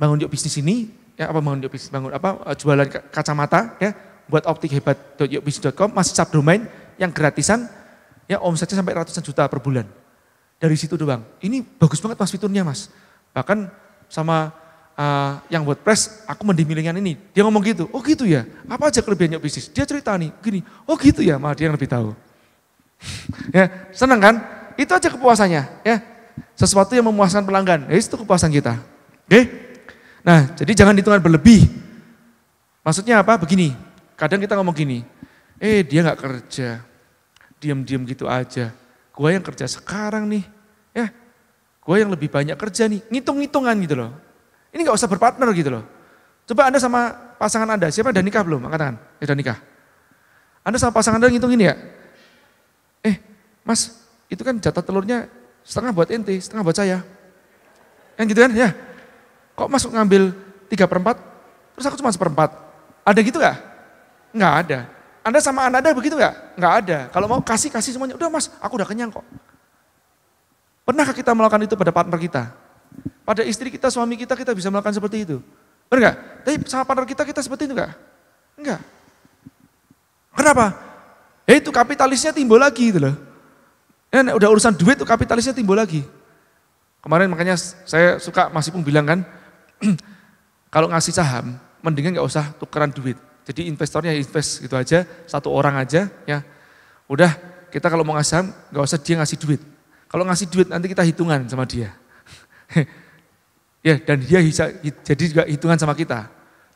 bangun yuk bisnis ini, ya apa bangun yuk bisnis, bangun apa eh, jualan kacamata ya, buat optik hebat yukbisnis.com masih cap domain yang gratisan ya omsetnya sampai ratusan juta per bulan. Dari situ doang. Ini bagus banget mas fiturnya mas. Bahkan sama uh, yang WordPress, aku mendemilingan ini. Dia ngomong gitu, oh gitu ya, apa aja kelebihannya bisnis? Dia cerita nih, gini, oh gitu ya, malah dia yang lebih tahu ya, senang kan? Itu aja kepuasannya, ya. Sesuatu yang memuaskan pelanggan, ya itu kepuasan kita. Oke? Nah, jadi jangan hitungan berlebih. Maksudnya apa? Begini, kadang kita ngomong gini, eh dia nggak kerja, diam-diam gitu aja. Gue yang kerja sekarang nih, ya. Gue yang lebih banyak kerja nih, ngitung-ngitungan gitu loh. Ini nggak usah berpartner gitu loh. Coba Anda sama pasangan Anda, siapa yang udah nikah belum? Angkat tangan, ya eh, udah nikah. Anda sama pasangan Anda ngitung ini ya, Mas, itu kan jatah telurnya setengah buat inti, setengah buat saya. Yang gitu kan, ya. Kok masuk ngambil tiga perempat, terus aku cuma seperempat. Ada gitu gak? Enggak ada. Anda sama anak ada begitu gak? Enggak ada. Kalau mau kasih-kasih semuanya, udah mas, aku udah kenyang kok. Pernahkah kita melakukan itu pada partner kita? Pada istri kita, suami kita, kita bisa melakukan seperti itu. Benar gak? Tapi sama partner kita, kita seperti itu gak? Enggak. Kenapa? Ya itu kapitalisnya timbul lagi itu loh. Ya, udah urusan duit tuh kapitalisnya timbul lagi. Kemarin makanya saya suka masih pun bilang kan, [CLEARS THROAT] kalau ngasih saham, mendingan nggak usah tukeran duit. Jadi investornya ya invest gitu aja, satu orang aja ya. Udah kita kalau mau ngasih saham, nggak usah dia ngasih duit. Kalau ngasih duit nanti kita hitungan sama dia. [LAUGHS] ya dan dia bisa, jadi juga hitungan sama kita.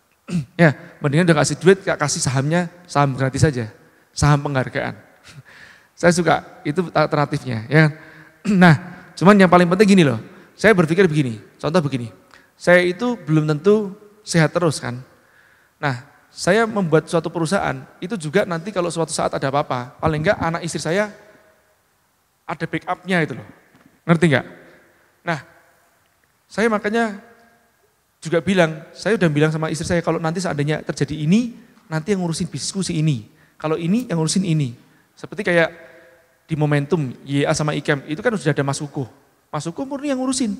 [CLEARS THROAT] ya mendingan udah ngasih duit, kasih sahamnya, saham gratis saja. Saham penghargaan. Saya suka, itu alternatifnya. Ya. [CLEARS THROAT] Nah, cuman yang paling penting gini loh, saya berpikir begini, contoh begini, saya itu belum tentu sehat terus kan. Nah, saya membuat suatu perusahaan, itu juga nanti kalau suatu saat ada apa-apa, paling enggak anak istri saya ada backupnya itu loh. Ngerti enggak? Nah, saya makanya juga bilang, saya udah bilang sama istri saya kalau nanti seandainya terjadi ini, nanti yang ngurusin bisku si ini. Kalau ini yang ngurusin ini. Seperti kayak di momentum YA sama IKEM, itu kan sudah ada Mas Uko. Mas Uko murni yang ngurusin.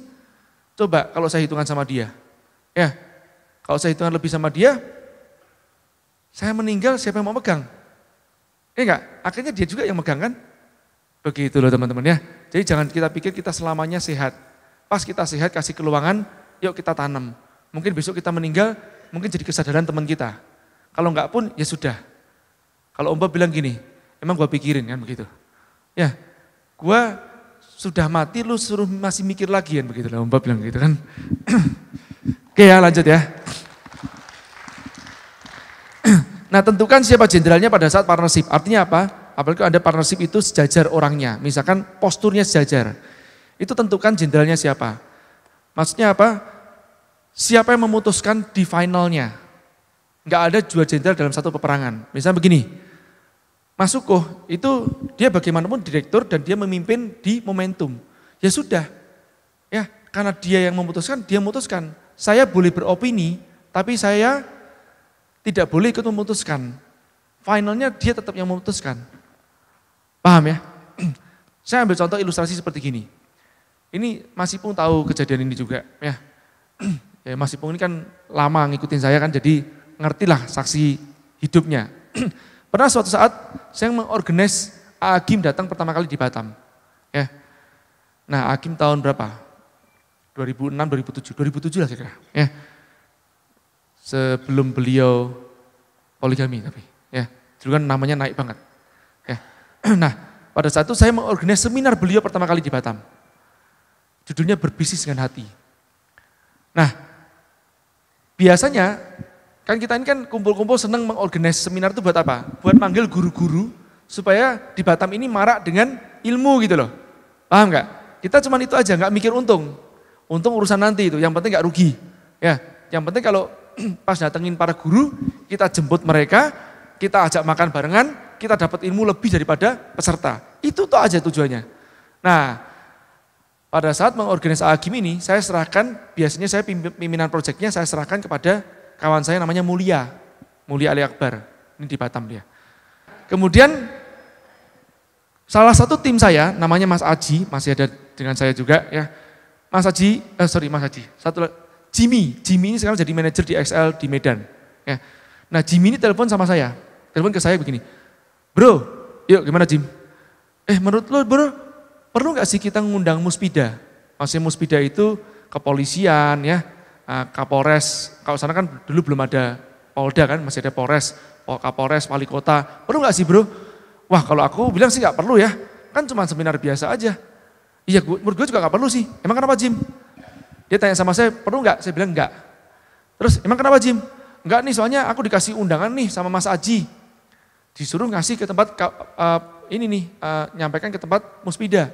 Coba kalau saya hitungan sama dia. Ya, kalau saya hitungan lebih sama dia, saya meninggal siapa yang mau megang? Ya enggak? Akhirnya dia juga yang megang kan? Begitu loh teman-teman ya. Jadi jangan kita pikir kita selamanya sehat. Pas kita sehat kasih keluangan, yuk kita tanam. Mungkin besok kita meninggal, mungkin jadi kesadaran teman kita. Kalau enggak pun ya sudah. Kalau Umba bilang gini, emang gua pikirin kan begitu. Ya, gue sudah mati, lu suruh masih mikir lagi kan begitu lah. Mbak bilang gitu kan. [CLEARS THROAT] Oke ya lanjut ya. [CLEARS THROAT] nah tentukan siapa jenderalnya pada saat partnership. Artinya apa? Apalagi ada partnership itu sejajar orangnya. Misalkan posturnya sejajar. Itu tentukan jenderalnya siapa. Maksudnya apa? Siapa yang memutuskan di finalnya. Enggak ada dua jenderal dalam satu peperangan. Misalnya begini, Mas Sukoh itu dia bagaimanapun direktur dan dia memimpin di momentum. Ya sudah, ya karena dia yang memutuskan, dia memutuskan. Saya boleh beropini, tapi saya tidak boleh ikut memutuskan. Finalnya dia tetap yang memutuskan. Paham ya? [CLEARS THROAT] saya ambil contoh ilustrasi seperti gini. Ini Mas Ipung tahu kejadian ini juga ya. [CLEARS THROAT] ya Mas Ipung ini kan lama ngikutin saya kan jadi ngertilah saksi hidupnya. [CLEARS THROAT] Pernah suatu saat saya mengorganis Agim datang pertama kali di Batam. Ya. Nah, Agim tahun berapa? 2006, 2007, 2007 lah kira-kira. Ya. Sebelum beliau poligami tapi ya. Dulu kan namanya naik banget. Ya. [CLEARS THROAT] Nah, pada saat itu saya mengorganis seminar beliau pertama kali di Batam. Judulnya berbisnis dengan hati. Nah, biasanya Kan kita ini kan kumpul-kumpul seneng mengorganize seminar itu buat apa? Buat manggil guru-guru supaya di Batam ini marak dengan ilmu gitu loh. Paham nggak? Kita cuma itu aja, nggak mikir untung. Untung urusan nanti itu, yang penting nggak rugi. Ya, yang penting kalau [CLEARS THROAT] pas datengin para guru, kita jemput mereka, kita ajak makan barengan, kita dapat ilmu lebih daripada peserta. Itu tuh aja tujuannya. Nah, pada saat mengorganisasi AGIM ini, saya serahkan, biasanya saya pimpinan proyeknya saya serahkan kepada kawan saya namanya Mulia, Mulia Ali Akbar, ini di Batam dia. Kemudian salah satu tim saya namanya Mas Aji, masih ada dengan saya juga ya. Mas Aji, eh, sorry Mas Aji, satu lagi Jimmy, Jimmy ini sekarang jadi manajer di XL di Medan. Ya. Nah Jimmy ini telepon sama saya, telepon ke saya begini, bro, yuk gimana Jim? Eh menurut lo bro, perlu nggak sih kita ngundang Muspida? Maksudnya Muspida itu kepolisian ya, uh, Kapolres, kalau sana kan dulu belum ada Polda kan, masih ada Polres, Pol Kapolres, Wali Kota, perlu nggak sih bro? Wah kalau aku bilang sih nggak perlu ya, kan cuma seminar biasa aja. Iya, menurut gue juga nggak perlu sih. Emang kenapa Jim? Dia tanya sama saya, perlu nggak? Saya bilang nggak. Terus, emang kenapa Jim? Nggak nih, soalnya aku dikasih undangan nih sama Mas Aji. Disuruh ngasih ke tempat, uh, ini nih, uh, nyampaikan ke tempat Muspida.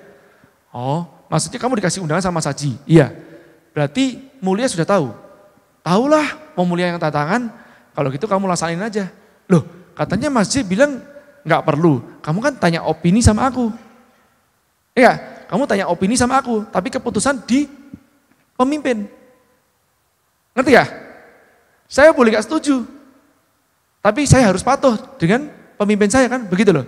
Oh, maksudnya kamu dikasih undangan sama Mas Aji? Iya. Berarti mulia sudah tahu. Tahulah yang tangan. kalau gitu kamu laksanain aja. Loh, katanya masjid bilang nggak perlu. Kamu kan tanya opini sama aku. Iya, kamu tanya opini sama aku, tapi keputusan di pemimpin. Ngerti ya? Saya boleh gak setuju, tapi saya harus patuh dengan pemimpin saya kan, begitu loh.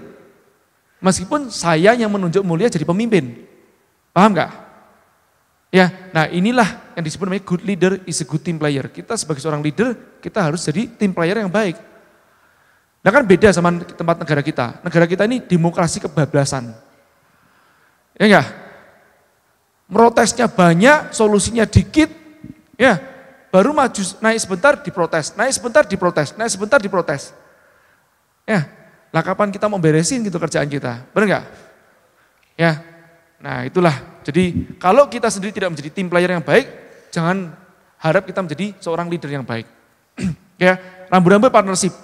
Meskipun saya yang menunjuk mulia jadi pemimpin. Paham gak? Ya, nah inilah yang disebut namanya good leader is a good team player. Kita sebagai seorang leader, kita harus jadi team player yang baik. Nah kan beda sama tempat negara kita. Negara kita ini demokrasi kebablasan. Ya enggak? Merotesnya banyak, solusinya dikit. Ya, baru maju naik sebentar diprotes, naik sebentar diprotes, naik sebentar diprotes. Ya, lah kapan kita mau beresin gitu kerjaan kita? Benar enggak? Ya. Nah, itulah jadi kalau kita sendiri tidak menjadi tim player yang baik, jangan harap kita menjadi seorang leader yang baik. [CLEARS THROAT] ya, rambu-rambu partnership.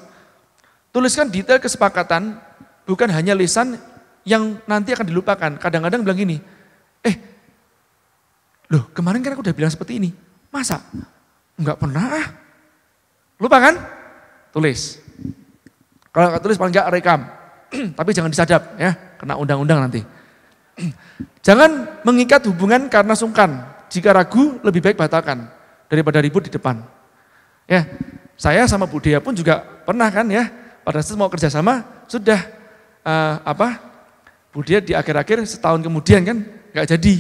Tuliskan detail kesepakatan, bukan hanya lisan yang nanti akan dilupakan. Kadang-kadang bilang gini, eh, loh kemarin kan aku udah bilang seperti ini, masa? Enggak pernah ah. Lupa kan? Tulis. Kalau enggak tulis paling enggak rekam. [CLEARS THROAT] Tapi jangan disadap ya, kena undang-undang nanti. [CLEARS THROAT] Jangan mengikat hubungan karena sungkan. Jika ragu, lebih baik batalkan daripada ribut di depan. Ya, saya sama Bu Dea pun juga pernah kan ya, pada saat mau kerjasama sudah uh, apa? Bu Dea di akhir-akhir setahun kemudian kan nggak jadi.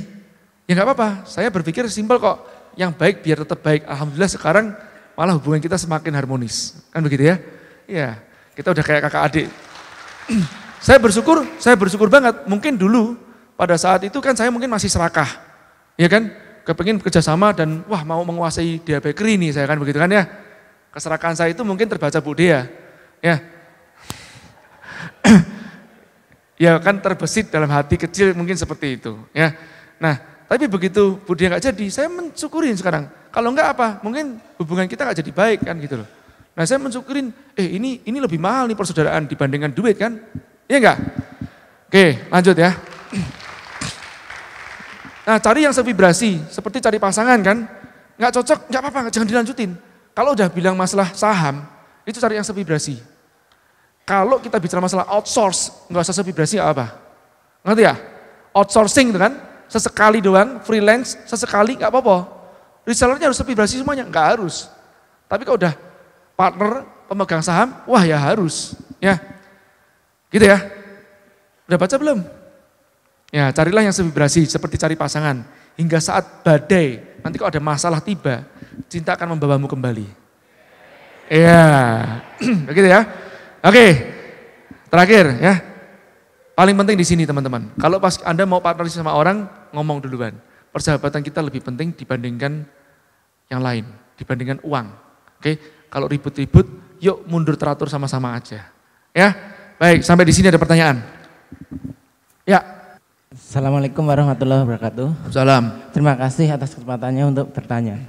Ya nggak apa-apa. Saya berpikir simpel kok. Yang baik biar tetap baik. Alhamdulillah sekarang malah hubungan kita semakin harmonis. Kan begitu ya? Iya. Kita udah kayak kakak adik. [CLEARS THROAT] saya bersyukur, saya bersyukur banget. Mungkin dulu pada saat itu kan saya mungkin masih serakah, ya kan? bekerja kerjasama dan wah mau menguasai dia bakery ini saya kan begitu kan ya. Keserakahan saya itu mungkin terbaca Bu Dea, ya. [CLEARS THROAT] ya kan terbesit dalam hati kecil mungkin seperti itu, ya. Nah, tapi begitu Bu Dea nggak jadi, saya mensyukurin sekarang. Kalau enggak apa, mungkin hubungan kita nggak jadi baik kan gitu loh. Nah saya mensyukurin, eh ini ini lebih mahal nih persaudaraan dibandingkan duit kan? Iya enggak? Oke lanjut ya. [CLEARS THROAT] Nah cari yang sevibrasi, seperti cari pasangan kan. Nggak cocok, nggak apa-apa, jangan dilanjutin. Kalau udah bilang masalah saham, itu cari yang sevibrasi. Kalau kita bicara masalah outsource, nggak usah sevibrasi apa. apa Ngerti ya? Outsourcing itu kan, sesekali doang, freelance, sesekali nggak apa-apa. Resellernya harus sevibrasi semuanya, nggak harus. Tapi kalau udah partner pemegang saham, wah ya harus. Ya, gitu ya. Udah baca belum? Ya, carilah yang sevibrasi seperti cari pasangan hingga saat badai nanti kalau ada masalah tiba, cinta akan membawamu kembali. Iya, [CLEARS THROAT] begitu ya. Oke, terakhir ya. Paling penting di sini teman-teman. Kalau pas Anda mau partner sama orang, ngomong duluan. Persahabatan kita lebih penting dibandingkan yang lain, dibandingkan uang. Oke, kalau ribut-ribut, yuk mundur teratur sama-sama aja. Ya, baik. Sampai di sini ada pertanyaan. Ya. Assalamualaikum warahmatullahi wabarakatuh. Salam. Terima kasih atas kesempatannya untuk bertanya.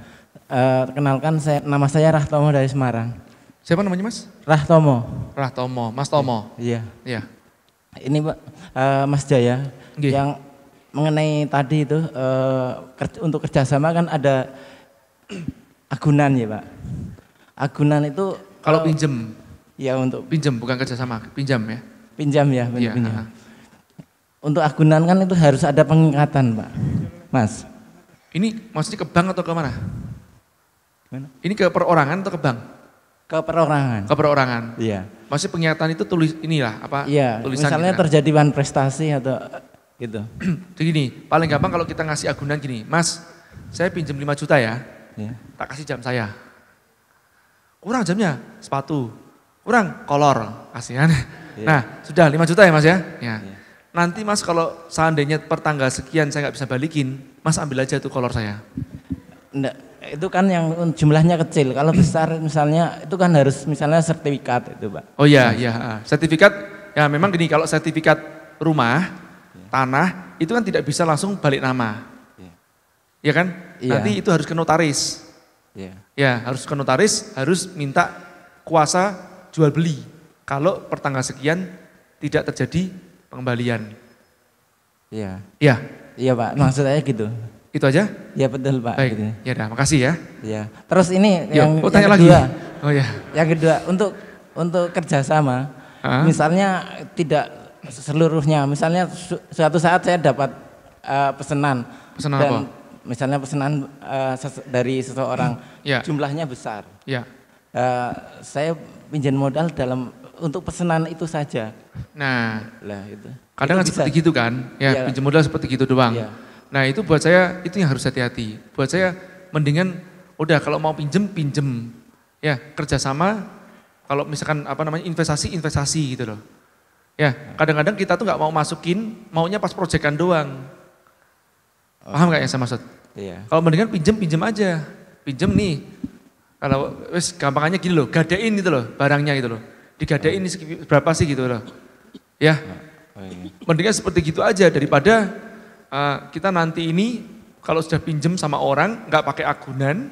Uh, eh, kenalkan saya, nama saya Rahtomo dari Semarang. Siapa namanya Mas? Rahtomo. Rahtomo, Mas Tomo. Iya. Iya. Ini Pak uh, Mas Jaya Gih. yang mengenai tadi itu uh, kerja, untuk kerjasama kan ada agunan ya Pak. Agunan itu kalau uh, pinjam. Ya untuk pinjam bukan kerjasama, pinjam ya. Pinjam ya, benar, iya, pinjam. Uh -huh. Untuk agunan kan itu harus ada pengikatan, Pak. Mas. Ini maksudnya ke bank atau ke mana? Gimana? Ini ke perorangan atau ke bank? Ke perorangan. Ke perorangan. Iya. Maksudnya pengikatan itu tulis inilah apa? Iya. Tulisan misalnya gitu, terjadi wan prestasi atau eh, gitu. [CLEARS THROAT] Jadi gini, paling gampang kalau kita ngasih agunan gini, Mas, saya pinjam 5 juta ya, iya. tak kasih jam saya. Kurang jamnya, sepatu. Kurang kolor, kasihan. iya. Nah, sudah 5 juta ya Mas ya? Ya. ya nanti mas kalau seandainya pertanggal sekian saya nggak bisa balikin, mas ambil aja tuh kolor saya. Nggak, itu kan yang jumlahnya kecil. Kalau besar misalnya itu kan harus misalnya sertifikat itu pak. Oh iya iya, sertifikat ya memang gini kalau sertifikat rumah, iya. tanah itu kan tidak bisa langsung balik nama. Iya. iya kan? Iya. Nanti itu harus ke notaris. Iya. Ya, harus ke notaris, harus minta kuasa jual beli. Kalau pertanggal sekian tidak terjadi pengembalian. Iya. Iya. Iya Pak, maksud saya gitu. Itu aja? Iya betul Pak. Baik, gitu. ya dah, makasih ya. Iya. Terus ini Yo, yang, oh, tanya yang kedua. Lagi. Oh ya. Yang kedua untuk untuk kerjasama, uh misalnya tidak seluruhnya, misalnya su suatu saat saya dapat uh, pesanan. Pesanan dan apa? Misalnya pesanan uh, dari seseorang, ya. jumlahnya besar. Iya. Uh, saya pinjam modal dalam untuk pesanan itu saja. Nah, lah itu. Kadang itu kan seperti gitu kan, ya, ya. pinjam modal seperti gitu doang. Ya. Nah itu buat saya itu yang harus hati-hati. Buat saya mendingan udah kalau mau pinjem pinjem, ya kerjasama. Kalau misalkan apa namanya investasi investasi gitu loh. Ya kadang-kadang kita tuh nggak mau masukin, maunya pas proyekan doang. Paham nggak yang saya maksud? Iya. Kalau mendingan pinjem pinjem aja, pinjem nih. Kalau wes gampangannya gini loh, gadein gitu loh barangnya gitu loh. Digadein ini oh. berapa sih gitu loh Ya, nah, mendingan seperti gitu aja daripada uh, kita nanti ini kalau sudah pinjem sama orang nggak pakai agunan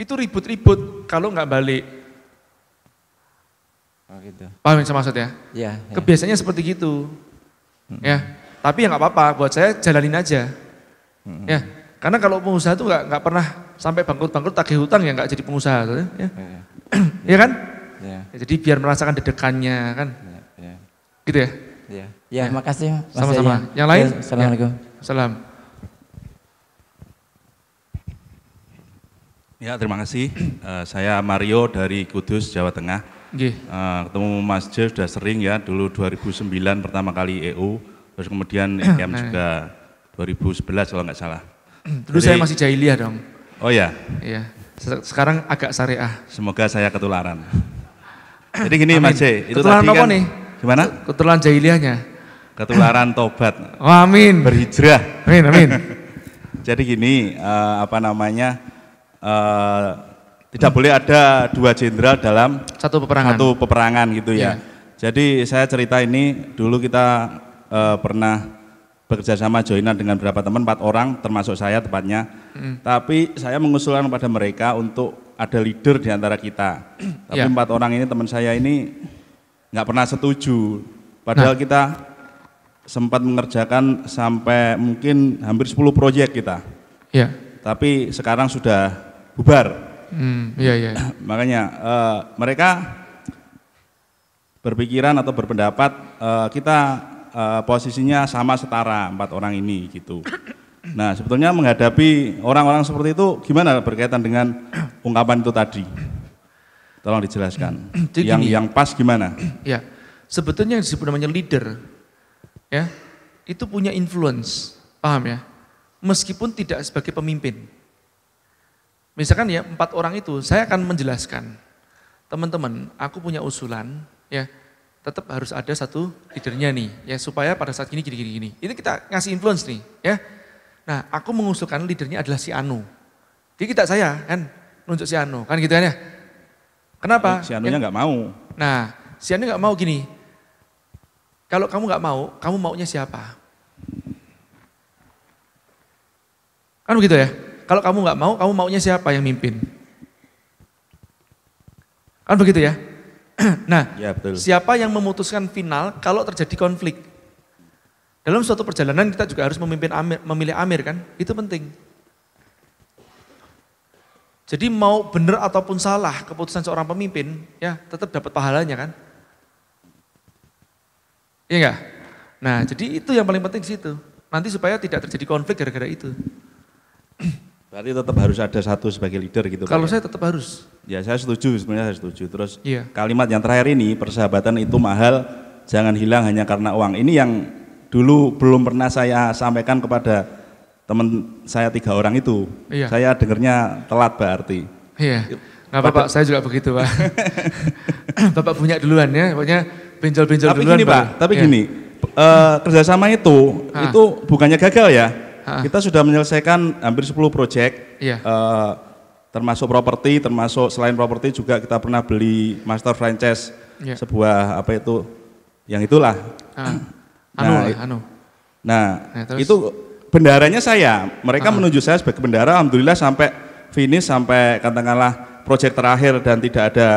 itu ribut-ribut kalau nggak balik. Oh gitu. Paham yang saya maksud ya? Iya. Ya. ya. Kebiasaannya seperti gitu. Hmm. Ya, tapi ya nggak apa-apa. Buat saya jalanin aja. Hmm. Ya, karena kalau pengusaha itu nggak nggak pernah sampai bangkrut-bangkrut tagih hutang ya nggak jadi pengusaha, ya, ya. [CLEARS THROAT] ya kan? Ya. ya. Jadi biar merasakan dedekannya kan. Ya. Gitu ya? Iya. Ya, ya. makasih Sama-sama. Yang lain? Ya, Assalamualaikum. Ya. Salam. Ya, terima kasih. Uh, [CLEARS THROAT] saya Mario dari Kudus, Jawa Tengah. Uh, ketemu Mas Jeff sudah sering ya, dulu 2009 pertama kali EU, terus kemudian EKM [CLEARS THROAT] e nah. juga 2011 kalau nggak salah. Terus [CLEARS THROAT] saya masih ya dong. Oh ya? Iya. Sekarang agak syariah. Semoga saya ketularan. Jadi gini Amin. Mas J, itu ketularan tadi kan, apa nih? Gimana? Ketularan jahiliahnya. Eh. Ketularan tobat. Oh, amin. Berhijrah. Amin, amin. [LAUGHS] Jadi gini, uh, apa namanya? Uh, tidak boleh ada dua jenderal dalam satu peperangan. Satu peperangan gitu ya. Yeah. Jadi saya cerita ini dulu kita uh, pernah bekerja sama joinan dengan beberapa teman, empat orang termasuk saya tepatnya. Mm. Tapi saya mengusulkan kepada mereka untuk ada leader di antara kita. [CLEARS THROAT] Tapi yeah. empat orang ini teman saya ini nggak pernah setuju. Padahal nah. kita sempat mengerjakan sampai mungkin hampir 10 proyek kita. Ya. Tapi sekarang sudah bubar. Hmm, iya, iya. iya. [CLEARS THROAT] Makanya uh, mereka berpikiran atau berpendapat uh, kita uh, posisinya sama setara empat orang ini gitu. [CLEARS THROAT] Nah sebetulnya menghadapi orang-orang seperti itu gimana berkaitan dengan ungkapan itu tadi? Tolong dijelaskan. [CLEARS THROAT] Jadi yang gini, yang pas gimana? [CLEARS THROAT] Ya. Sebetulnya yang disebut namanya leader ya, itu punya influence. Paham ya? Meskipun tidak sebagai pemimpin. Misalkan ya empat orang itu, saya akan menjelaskan. Teman-teman, aku punya usulan ya, tetap harus ada satu leadernya nih ya supaya pada saat ini gini gini gini. Ini kita ngasih influence nih ya. Nah, aku mengusulkan leadernya adalah si Anu. Jadi kita saya kan nunjuk si Anu, kan gitu kan ya. Kenapa? Eh, si anunya nggak mau. Nah, si anu nggak mau gini. Kalau kamu nggak mau, kamu maunya siapa? Kan begitu ya? Kalau kamu nggak mau, kamu maunya siapa yang mimpin? Kan begitu ya? [CLEARS THROAT] Nah, ya, betul. siapa yang memutuskan final kalau terjadi konflik? Dalam suatu perjalanan kita juga harus memimpin Amir, memilih Amir kan? Itu penting. Jadi mau benar ataupun salah keputusan seorang pemimpin, ya tetap dapat pahalanya kan? Iya enggak? Nah, jadi itu yang paling penting di situ. Nanti supaya tidak terjadi konflik gara-gara itu. [CLEARS THROAT] Berarti tetap harus ada satu sebagai leader gitu. Kalau ya? saya tetap harus. Ya saya setuju, sebenarnya saya setuju. Terus iya. kalimat yang terakhir ini, persahabatan itu mahal, jangan hilang hanya karena uang. Ini yang dulu belum pernah saya sampaikan kepada teman saya tiga orang itu. Iya. Saya dengernya telat berarti. Iya. Nggak apa-apa, saya juga begitu, Pak. [LAUGHS] Bapak punya duluan ya, pokoknya pinjol-pinjol duluan. Tapi Gini, Pak, tapi iya. gini, uh, kerjasama itu, ha. Ah. itu bukannya gagal ya. Ha. Ah. Kita sudah menyelesaikan hampir 10 proyek, iya. uh, termasuk properti, termasuk selain properti juga kita pernah beli master franchise, iya. sebuah apa itu, yang itulah. Ha. Ah. [CLEARS THROAT] Nah, anu, nah, anu. Nah, nah itu bendaranya saya. Mereka uh menuju saya sebagai bendara. Alhamdulillah sampai finish sampai katakanlah proyek terakhir dan tidak ada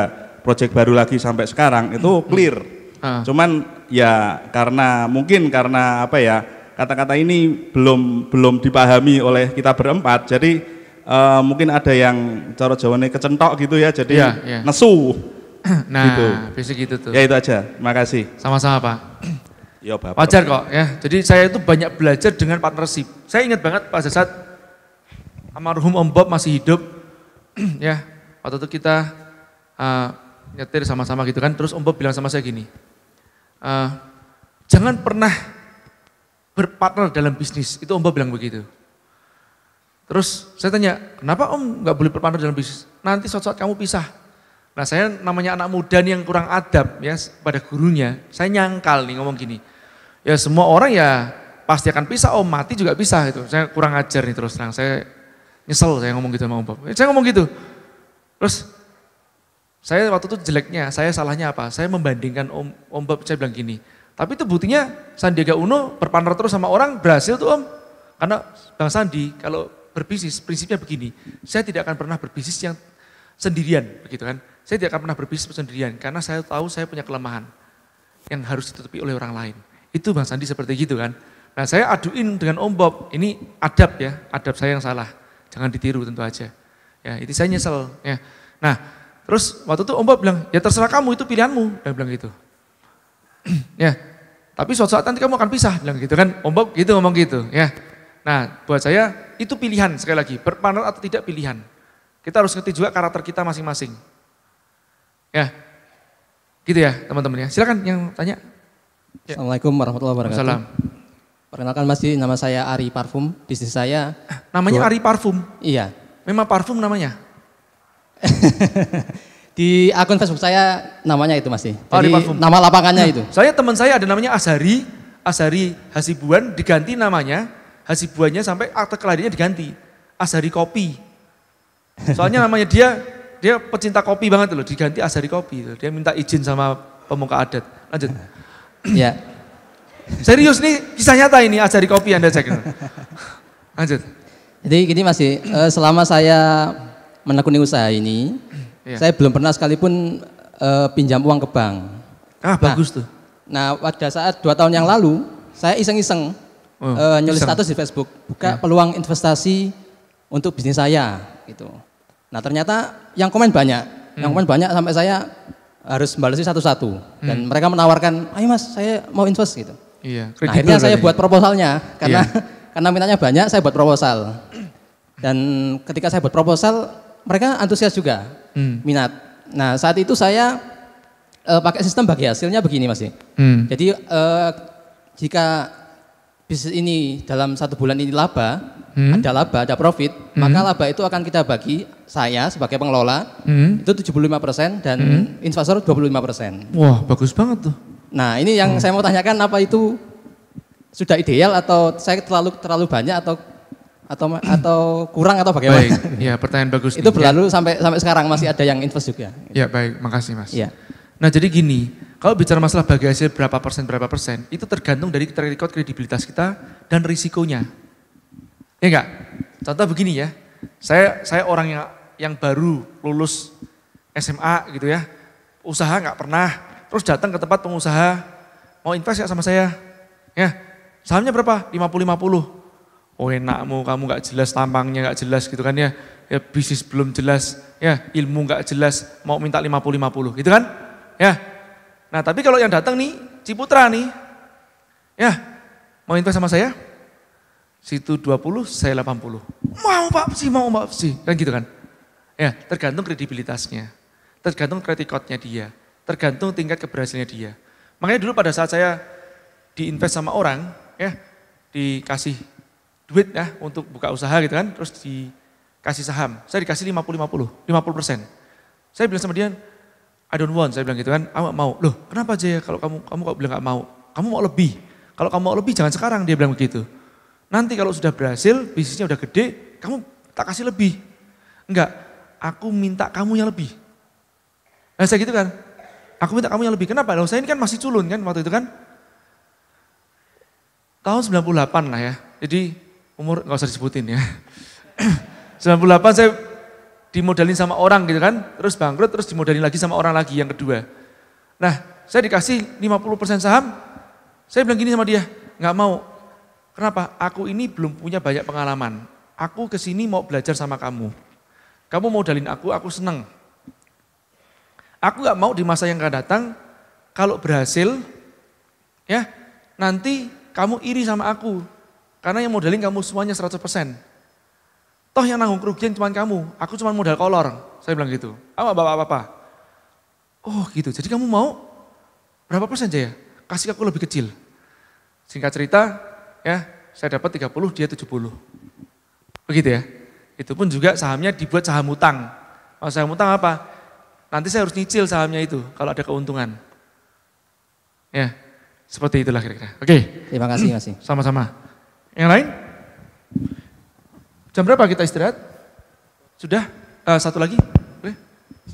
proyek baru lagi sampai sekarang itu hmm. clear. Uh Cuman ya karena mungkin karena apa ya kata-kata ini belum belum dipahami oleh kita berempat. Jadi uh, mungkin ada yang cara Jawane kecentok gitu ya. Jadi yeah, yeah. nesu. [CLEARS THROAT] Nah, gitu. gitu tuh. Ya itu aja. Terima kasih. Sama-sama, Pak. Ya, Bapak. Wajar kok ya. Jadi saya itu banyak belajar dengan partnership. Saya ingat banget pada saat almarhum Om Bob masih hidup [CLEARS THROAT] ya. Waktu itu kita uh, nyetir sama-sama gitu kan. Terus Om Bob bilang sama saya gini. Uh, jangan pernah berpartner dalam bisnis. Itu Om Bob bilang begitu. Terus saya tanya, kenapa Om nggak boleh berpartner dalam bisnis? Nanti suatu saat kamu pisah. Nah saya namanya anak muda nih yang kurang adab ya pada gurunya. Saya nyangkal nih ngomong gini, ya semua orang ya pasti akan pisah, Om oh, mati juga bisa gitu. Saya kurang ajar nih terus terang, saya nyesel saya ngomong gitu sama Om Bob. Saya ngomong gitu. Terus saya waktu itu jeleknya, saya salahnya apa? Saya membandingkan Om, Om Bob, saya bilang gini, tapi itu buktinya Sandiaga Uno berpartner terus sama orang berhasil tuh Om. Karena Bang Sandi kalau berbisnis prinsipnya begini, saya tidak akan pernah berbisnis yang sendirian begitu kan. Saya tidak akan pernah berbisnis sendirian karena saya tahu saya punya kelemahan yang harus ditutupi oleh orang lain. Itu Bang Sandi seperti gitu kan. Nah saya aduin dengan Om Bob, ini adab ya, adab saya yang salah. Jangan ditiru tentu aja. Ya, itu saya nyesel. Ya. Nah, terus waktu itu Om Bob bilang, ya terserah kamu, itu pilihanmu. Dia bilang gitu. [CLEARS THROAT] ya, tapi suatu saat nanti kamu akan pisah. bilang gitu kan, Om Bob gitu ngomong gitu. Ya. Nah, buat saya itu pilihan sekali lagi, berpanel atau tidak pilihan. Kita harus ngerti juga karakter kita masing-masing. Ya, gitu ya teman-teman ya. Silakan yang tanya. Ya. Assalamualaikum warahmatullahi wabarakatuh. Salam. Perkenalkan masih nama saya Ari Parfum. Bisnis saya namanya Ari Parfum. Iya. Memang parfum namanya. [LAUGHS] di akun Facebook saya namanya itu masih. Oh, Jadi Ari Parfum. nama lapangannya nah, itu. Saya teman saya ada namanya Asari, Asari Hasibuan diganti namanya, Hasibuannya sampai akte kelahirannya diganti. Asari Kopi. Soalnya namanya dia dia pecinta kopi banget loh, diganti Asari Kopi. Dia minta izin sama pemuka adat. Lanjut. [CLEARS THROAT] ya. Serius nih kisah nyata ini ajari kopi Anda cek. [LAUGHS] Lanjut. Jadi gini masih eh, selama saya menekuni usaha ini, ya. saya belum pernah sekalipun uh, pinjam uang ke bank. Ah, nah, bagus tuh. Nah, pada saat dua tahun yang lalu, saya iseng-iseng oh, uh, eh, nulis iseng. status di Facebook, buka ya. peluang investasi untuk bisnis saya gitu. Nah, ternyata yang komen banyak. Hmm. Yang komen banyak sampai saya harus balas satu-satu dan hmm. mereka menawarkan ayo mas saya mau invest gitu iya, nah, akhirnya saya buat proposalnya karena iya. [LAUGHS] karena mintanya banyak saya buat proposal dan ketika saya buat proposal mereka antusias juga hmm. minat nah saat itu saya uh, pakai sistem bagi hasilnya begini mas ya. hmm. jadi uh, jika bisnis ini dalam satu bulan ini laba hmm. ada laba, ada profit, hmm. maka laba itu akan kita bagi saya sebagai pengelola hmm. itu 75% dan hmm. investor 25%. Wah, bagus banget tuh. Nah, ini yang oh. saya mau tanyakan apa itu sudah ideal atau saya terlalu terlalu banyak atau atau [CLEARS THROAT] atau kurang atau bagaimana? Baik, ya pertanyaan bagus. itu ya. berlalu ya. sampai sampai sekarang masih ada yang invest juga. Ya baik, makasih mas. Ya. Nah jadi gini, kalau bicara masalah bagi hasil berapa persen berapa persen itu tergantung dari track record kredibilitas kita dan risikonya. Ya enggak? Contoh begini ya. Saya saya orang yang yang baru lulus SMA gitu ya. Usaha nggak pernah, terus datang ke tempat pengusaha, mau invest ya sama saya. Ya. Sahamnya berapa? 50-50. Oh enakmu, kamu nggak jelas tampangnya nggak jelas gitu kan ya. Ya bisnis belum jelas, ya ilmu nggak jelas, mau minta 50-50 gitu kan? Ya. Nah, tapi kalau yang datang nih Ciputra nih. Ya. Mau invest sama saya? situ 20, saya 80. Mau Pak Psi, mau Pak Psi. Kan gitu kan. Ya, tergantung kredibilitasnya. Tergantung kredikotnya dia. Tergantung tingkat keberhasilannya dia. Makanya dulu pada saat saya diinvest sama orang, ya dikasih duit ya untuk buka usaha gitu kan, terus dikasih saham. Saya dikasih 50-50, persen. 50%. Saya bilang sama dia, I don't want, saya bilang gitu kan, aku mau. Loh, kenapa aja ya kalau kamu kamu kok bilang gak mau? Kamu mau lebih. Kalau kamu mau lebih jangan sekarang, dia bilang begitu. Nanti kalau sudah berhasil, bisnisnya sudah gede, kamu tak kasih lebih. Enggak, aku minta kamu yang lebih. Nah, saya gitu kan, aku minta kamu yang lebih. Kenapa? Loh, saya ini kan masih culun kan waktu itu kan. Tahun 98 lah ya, jadi umur gak usah disebutin ya. 98 [CLEARS THROAT] saya dimodalin sama orang gitu kan, terus bangkrut, terus dimodalin lagi sama orang lagi yang kedua. Nah, saya dikasih 50% saham, saya bilang gini sama dia, nggak mau, Kenapa? Aku ini belum punya banyak pengalaman. Aku kesini mau belajar sama kamu. Kamu mau dalin aku, aku seneng. Aku gak mau di masa yang akan datang, kalau berhasil, ya nanti kamu iri sama aku. Karena yang modalin kamu semuanya 100%. Toh yang nanggung kerugian cuma kamu, aku cuma modal kolor. Saya bilang gitu. Apa bapak-bapak? Oh gitu, jadi kamu mau berapa persen aja ya? Kasih aku lebih kecil. Singkat cerita, ya saya dapat 30, dia 70. Begitu ya. Itu pun juga sahamnya dibuat saham utang. Kalau saham utang apa? Nanti saya harus nyicil sahamnya itu kalau ada keuntungan. Ya, seperti itulah kira-kira. Oke. Terima kasih, Mas. [CLEARS THROAT] Sama-sama. Yang lain? Jam berapa kita istirahat? Sudah? Uh, satu lagi? Boleh?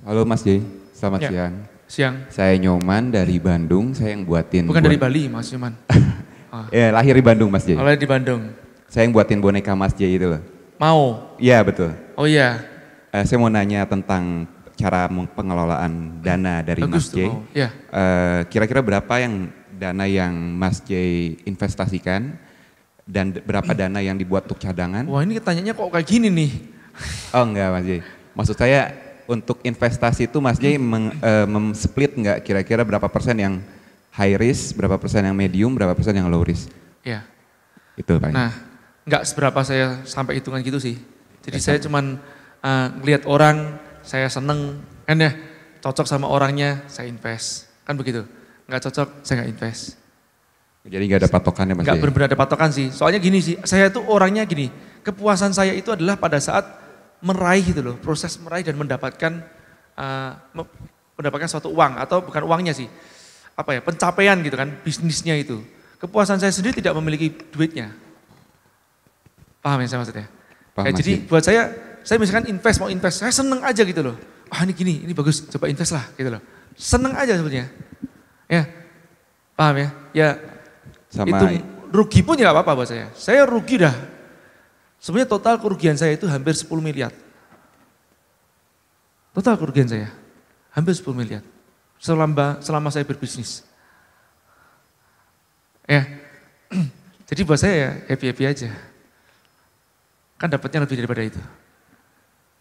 Halo Mas j selamat ya. siang. Siang. Saya Nyoman dari Bandung, saya yang buatin. Bukan buat... dari Bali, Mas Nyoman. [LAUGHS] Ah. Ya, lahir di Bandung Mas Jay. lahir di Bandung. Saya yang buatin boneka Mas Jay itu loh. Mau? Iya betul. Oh iya. Uh, saya mau nanya tentang cara pengelolaan dana dari Bagus Mas Jay. Oh, yeah. uh, kira-kira berapa yang dana yang Mas Jay investasikan dan berapa dana yang dibuat untuk cadangan? Wah ini tanyanya kok kayak gini nih. oh enggak Mas Jay. Maksud saya untuk investasi itu Mas Jay uh, hmm. eh, memsplit enggak kira-kira berapa persen yang high risk, berapa persen yang medium, berapa persen yang low risk. Iya. Itu Pak. Nah, nggak seberapa saya sampai hitungan gitu sih. Jadi ya, saya kan. cuman uh, orang, saya seneng, kan ya cocok sama orangnya, saya invest. Kan begitu. Nggak cocok, saya nggak invest. Jadi nggak ada patokannya Mas? Nggak ya? benar-benar ada patokan sih. Soalnya gini sih, saya itu orangnya gini, kepuasan saya itu adalah pada saat meraih itu loh, proses meraih dan mendapatkan uh, mendapatkan suatu uang atau bukan uangnya sih, apa ya pencapaian gitu kan bisnisnya itu. Kepuasan saya sendiri tidak memiliki duitnya. Paham yang saya maksudnya? Paham, ya, jadi buat saya, saya misalkan invest mau invest, saya seneng aja gitu loh. ah oh, ini gini, ini bagus, coba invest lah gitu loh. Seneng aja sebenarnya. Ya, paham ya? Ya Sama itu rugi pun ya apa-apa buat saya. Saya rugi dah. Sebenarnya total kerugian saya itu hampir 10 miliar. Total kerugian saya hampir 10 miliar selama selama saya berbisnis. Ya. [CLEARS THROAT] Jadi buat saya ya happy-happy aja. Kan dapatnya lebih daripada itu.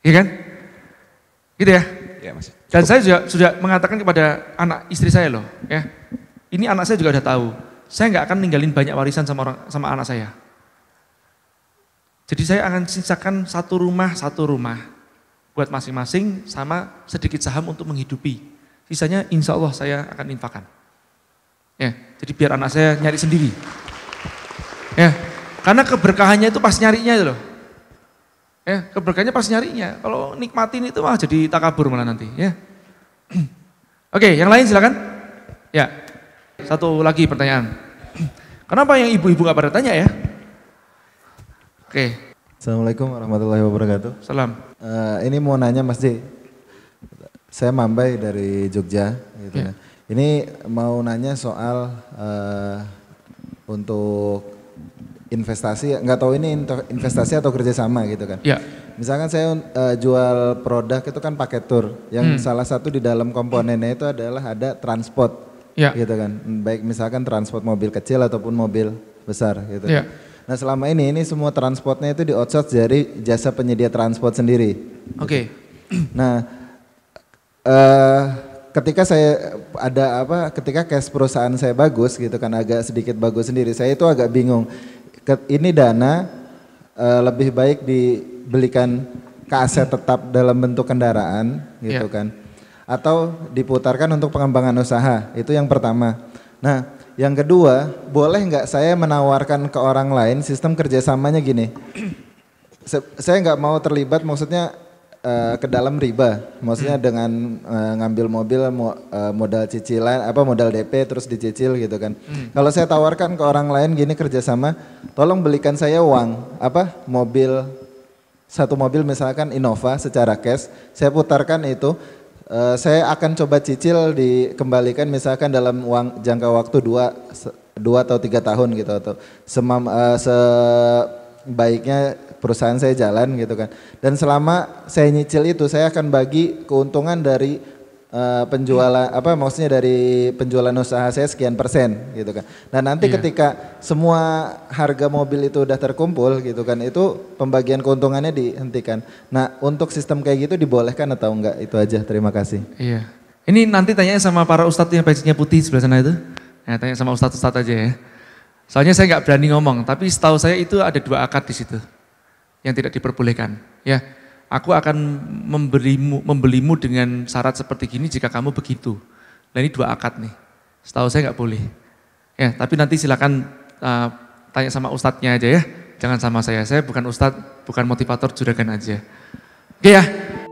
Iya kan? Gitu ya? Ya, Mas. Dan saya juga sudah mengatakan kepada anak istri saya loh, ya. Ini anak saya juga udah tahu. Saya nggak akan ninggalin banyak warisan sama orang sama anak saya. Jadi saya akan sisakan satu rumah, satu rumah buat masing-masing sama sedikit saham untuk menghidupi sisanya insya Allah saya akan infakan Ya, jadi biar anak saya nyari sendiri. Ya, karena keberkahannya itu pas nyarinya itu loh. Ya, keberkahannya pas nyarinya. Kalau nikmatin itu mah jadi takabur malah nanti. Ya. [CLEARS THROAT] Oke, yang lain silakan. Ya, satu lagi pertanyaan. [CLEARS THROAT] Kenapa yang ibu-ibu gak pada tanya ya? Oke. Assalamualaikum warahmatullahi wabarakatuh. Salam. Uh, ini mau nanya Mas J. Saya Mambai dari Jogja. Gitu yeah. ya. Ini mau nanya soal uh, untuk investasi, nggak tahu ini investasi atau kerjasama gitu kan? Ya. Yeah. Misalkan saya uh, jual produk itu kan paket tour, yang hmm. salah satu di dalam komponennya itu adalah ada transport, Yeah. gitu kan? Baik misalkan transport mobil kecil ataupun mobil besar, gitu. Ya. Yeah. Kan. Nah selama ini ini semua transportnya itu di outsource dari jasa penyedia transport sendiri. Oke. Okay. Gitu. Nah Eh, ketika saya ada apa ketika cash perusahaan saya bagus gitu kan agak sedikit bagus sendiri saya itu agak bingung ini dana uh, lebih baik dibelikan ke aset tetap dalam bentuk kendaraan gitu yeah. kan atau diputarkan untuk pengembangan usaha itu yang pertama nah yang kedua boleh nggak saya menawarkan ke orang lain sistem kerjasamanya gini [CLEARS THROAT] saya nggak mau terlibat maksudnya uh, ke dalam riba. Maksudnya hmm. dengan uh, ngambil mobil mo, uh, modal cicilan apa modal DP terus dicicil gitu kan. Hmm. Kalau saya tawarkan ke orang lain gini kerjasama, tolong belikan saya uang apa mobil satu mobil misalkan Innova secara cash, saya putarkan itu. Uh, saya akan coba cicil dikembalikan misalkan dalam uang jangka waktu dua dua atau tiga tahun gitu atau semam uh, sebaiknya perusahaan saya jalan gitu kan. Dan selama saya nyicil itu saya akan bagi keuntungan dari uh, penjualan apa maksudnya dari penjualan usaha saya sekian persen gitu kan. Nah, nanti yeah. ketika semua harga mobil itu udah terkumpul gitu kan, itu pembagian keuntungannya dihentikan. Nah, untuk sistem kayak gitu dibolehkan atau enggak? Itu aja. Terima kasih. Iya. Yeah. Ini nanti tanya sama para ustadz yang bajunya putih sebelah sana itu. Ya, tanya sama ustadz-ustadz aja ya. Soalnya saya nggak berani ngomong, tapi setahu saya itu ada dua akad di situ yang tidak diperbolehkan. Ya, aku akan memberimu, membelimu dengan syarat seperti gini jika kamu begitu. Nah ini dua akad nih, setahu saya nggak boleh. Ya, tapi nanti silakan uh, tanya sama ustadznya aja ya, jangan sama saya. Saya bukan ustadz, bukan motivator juragan aja. Oke ya.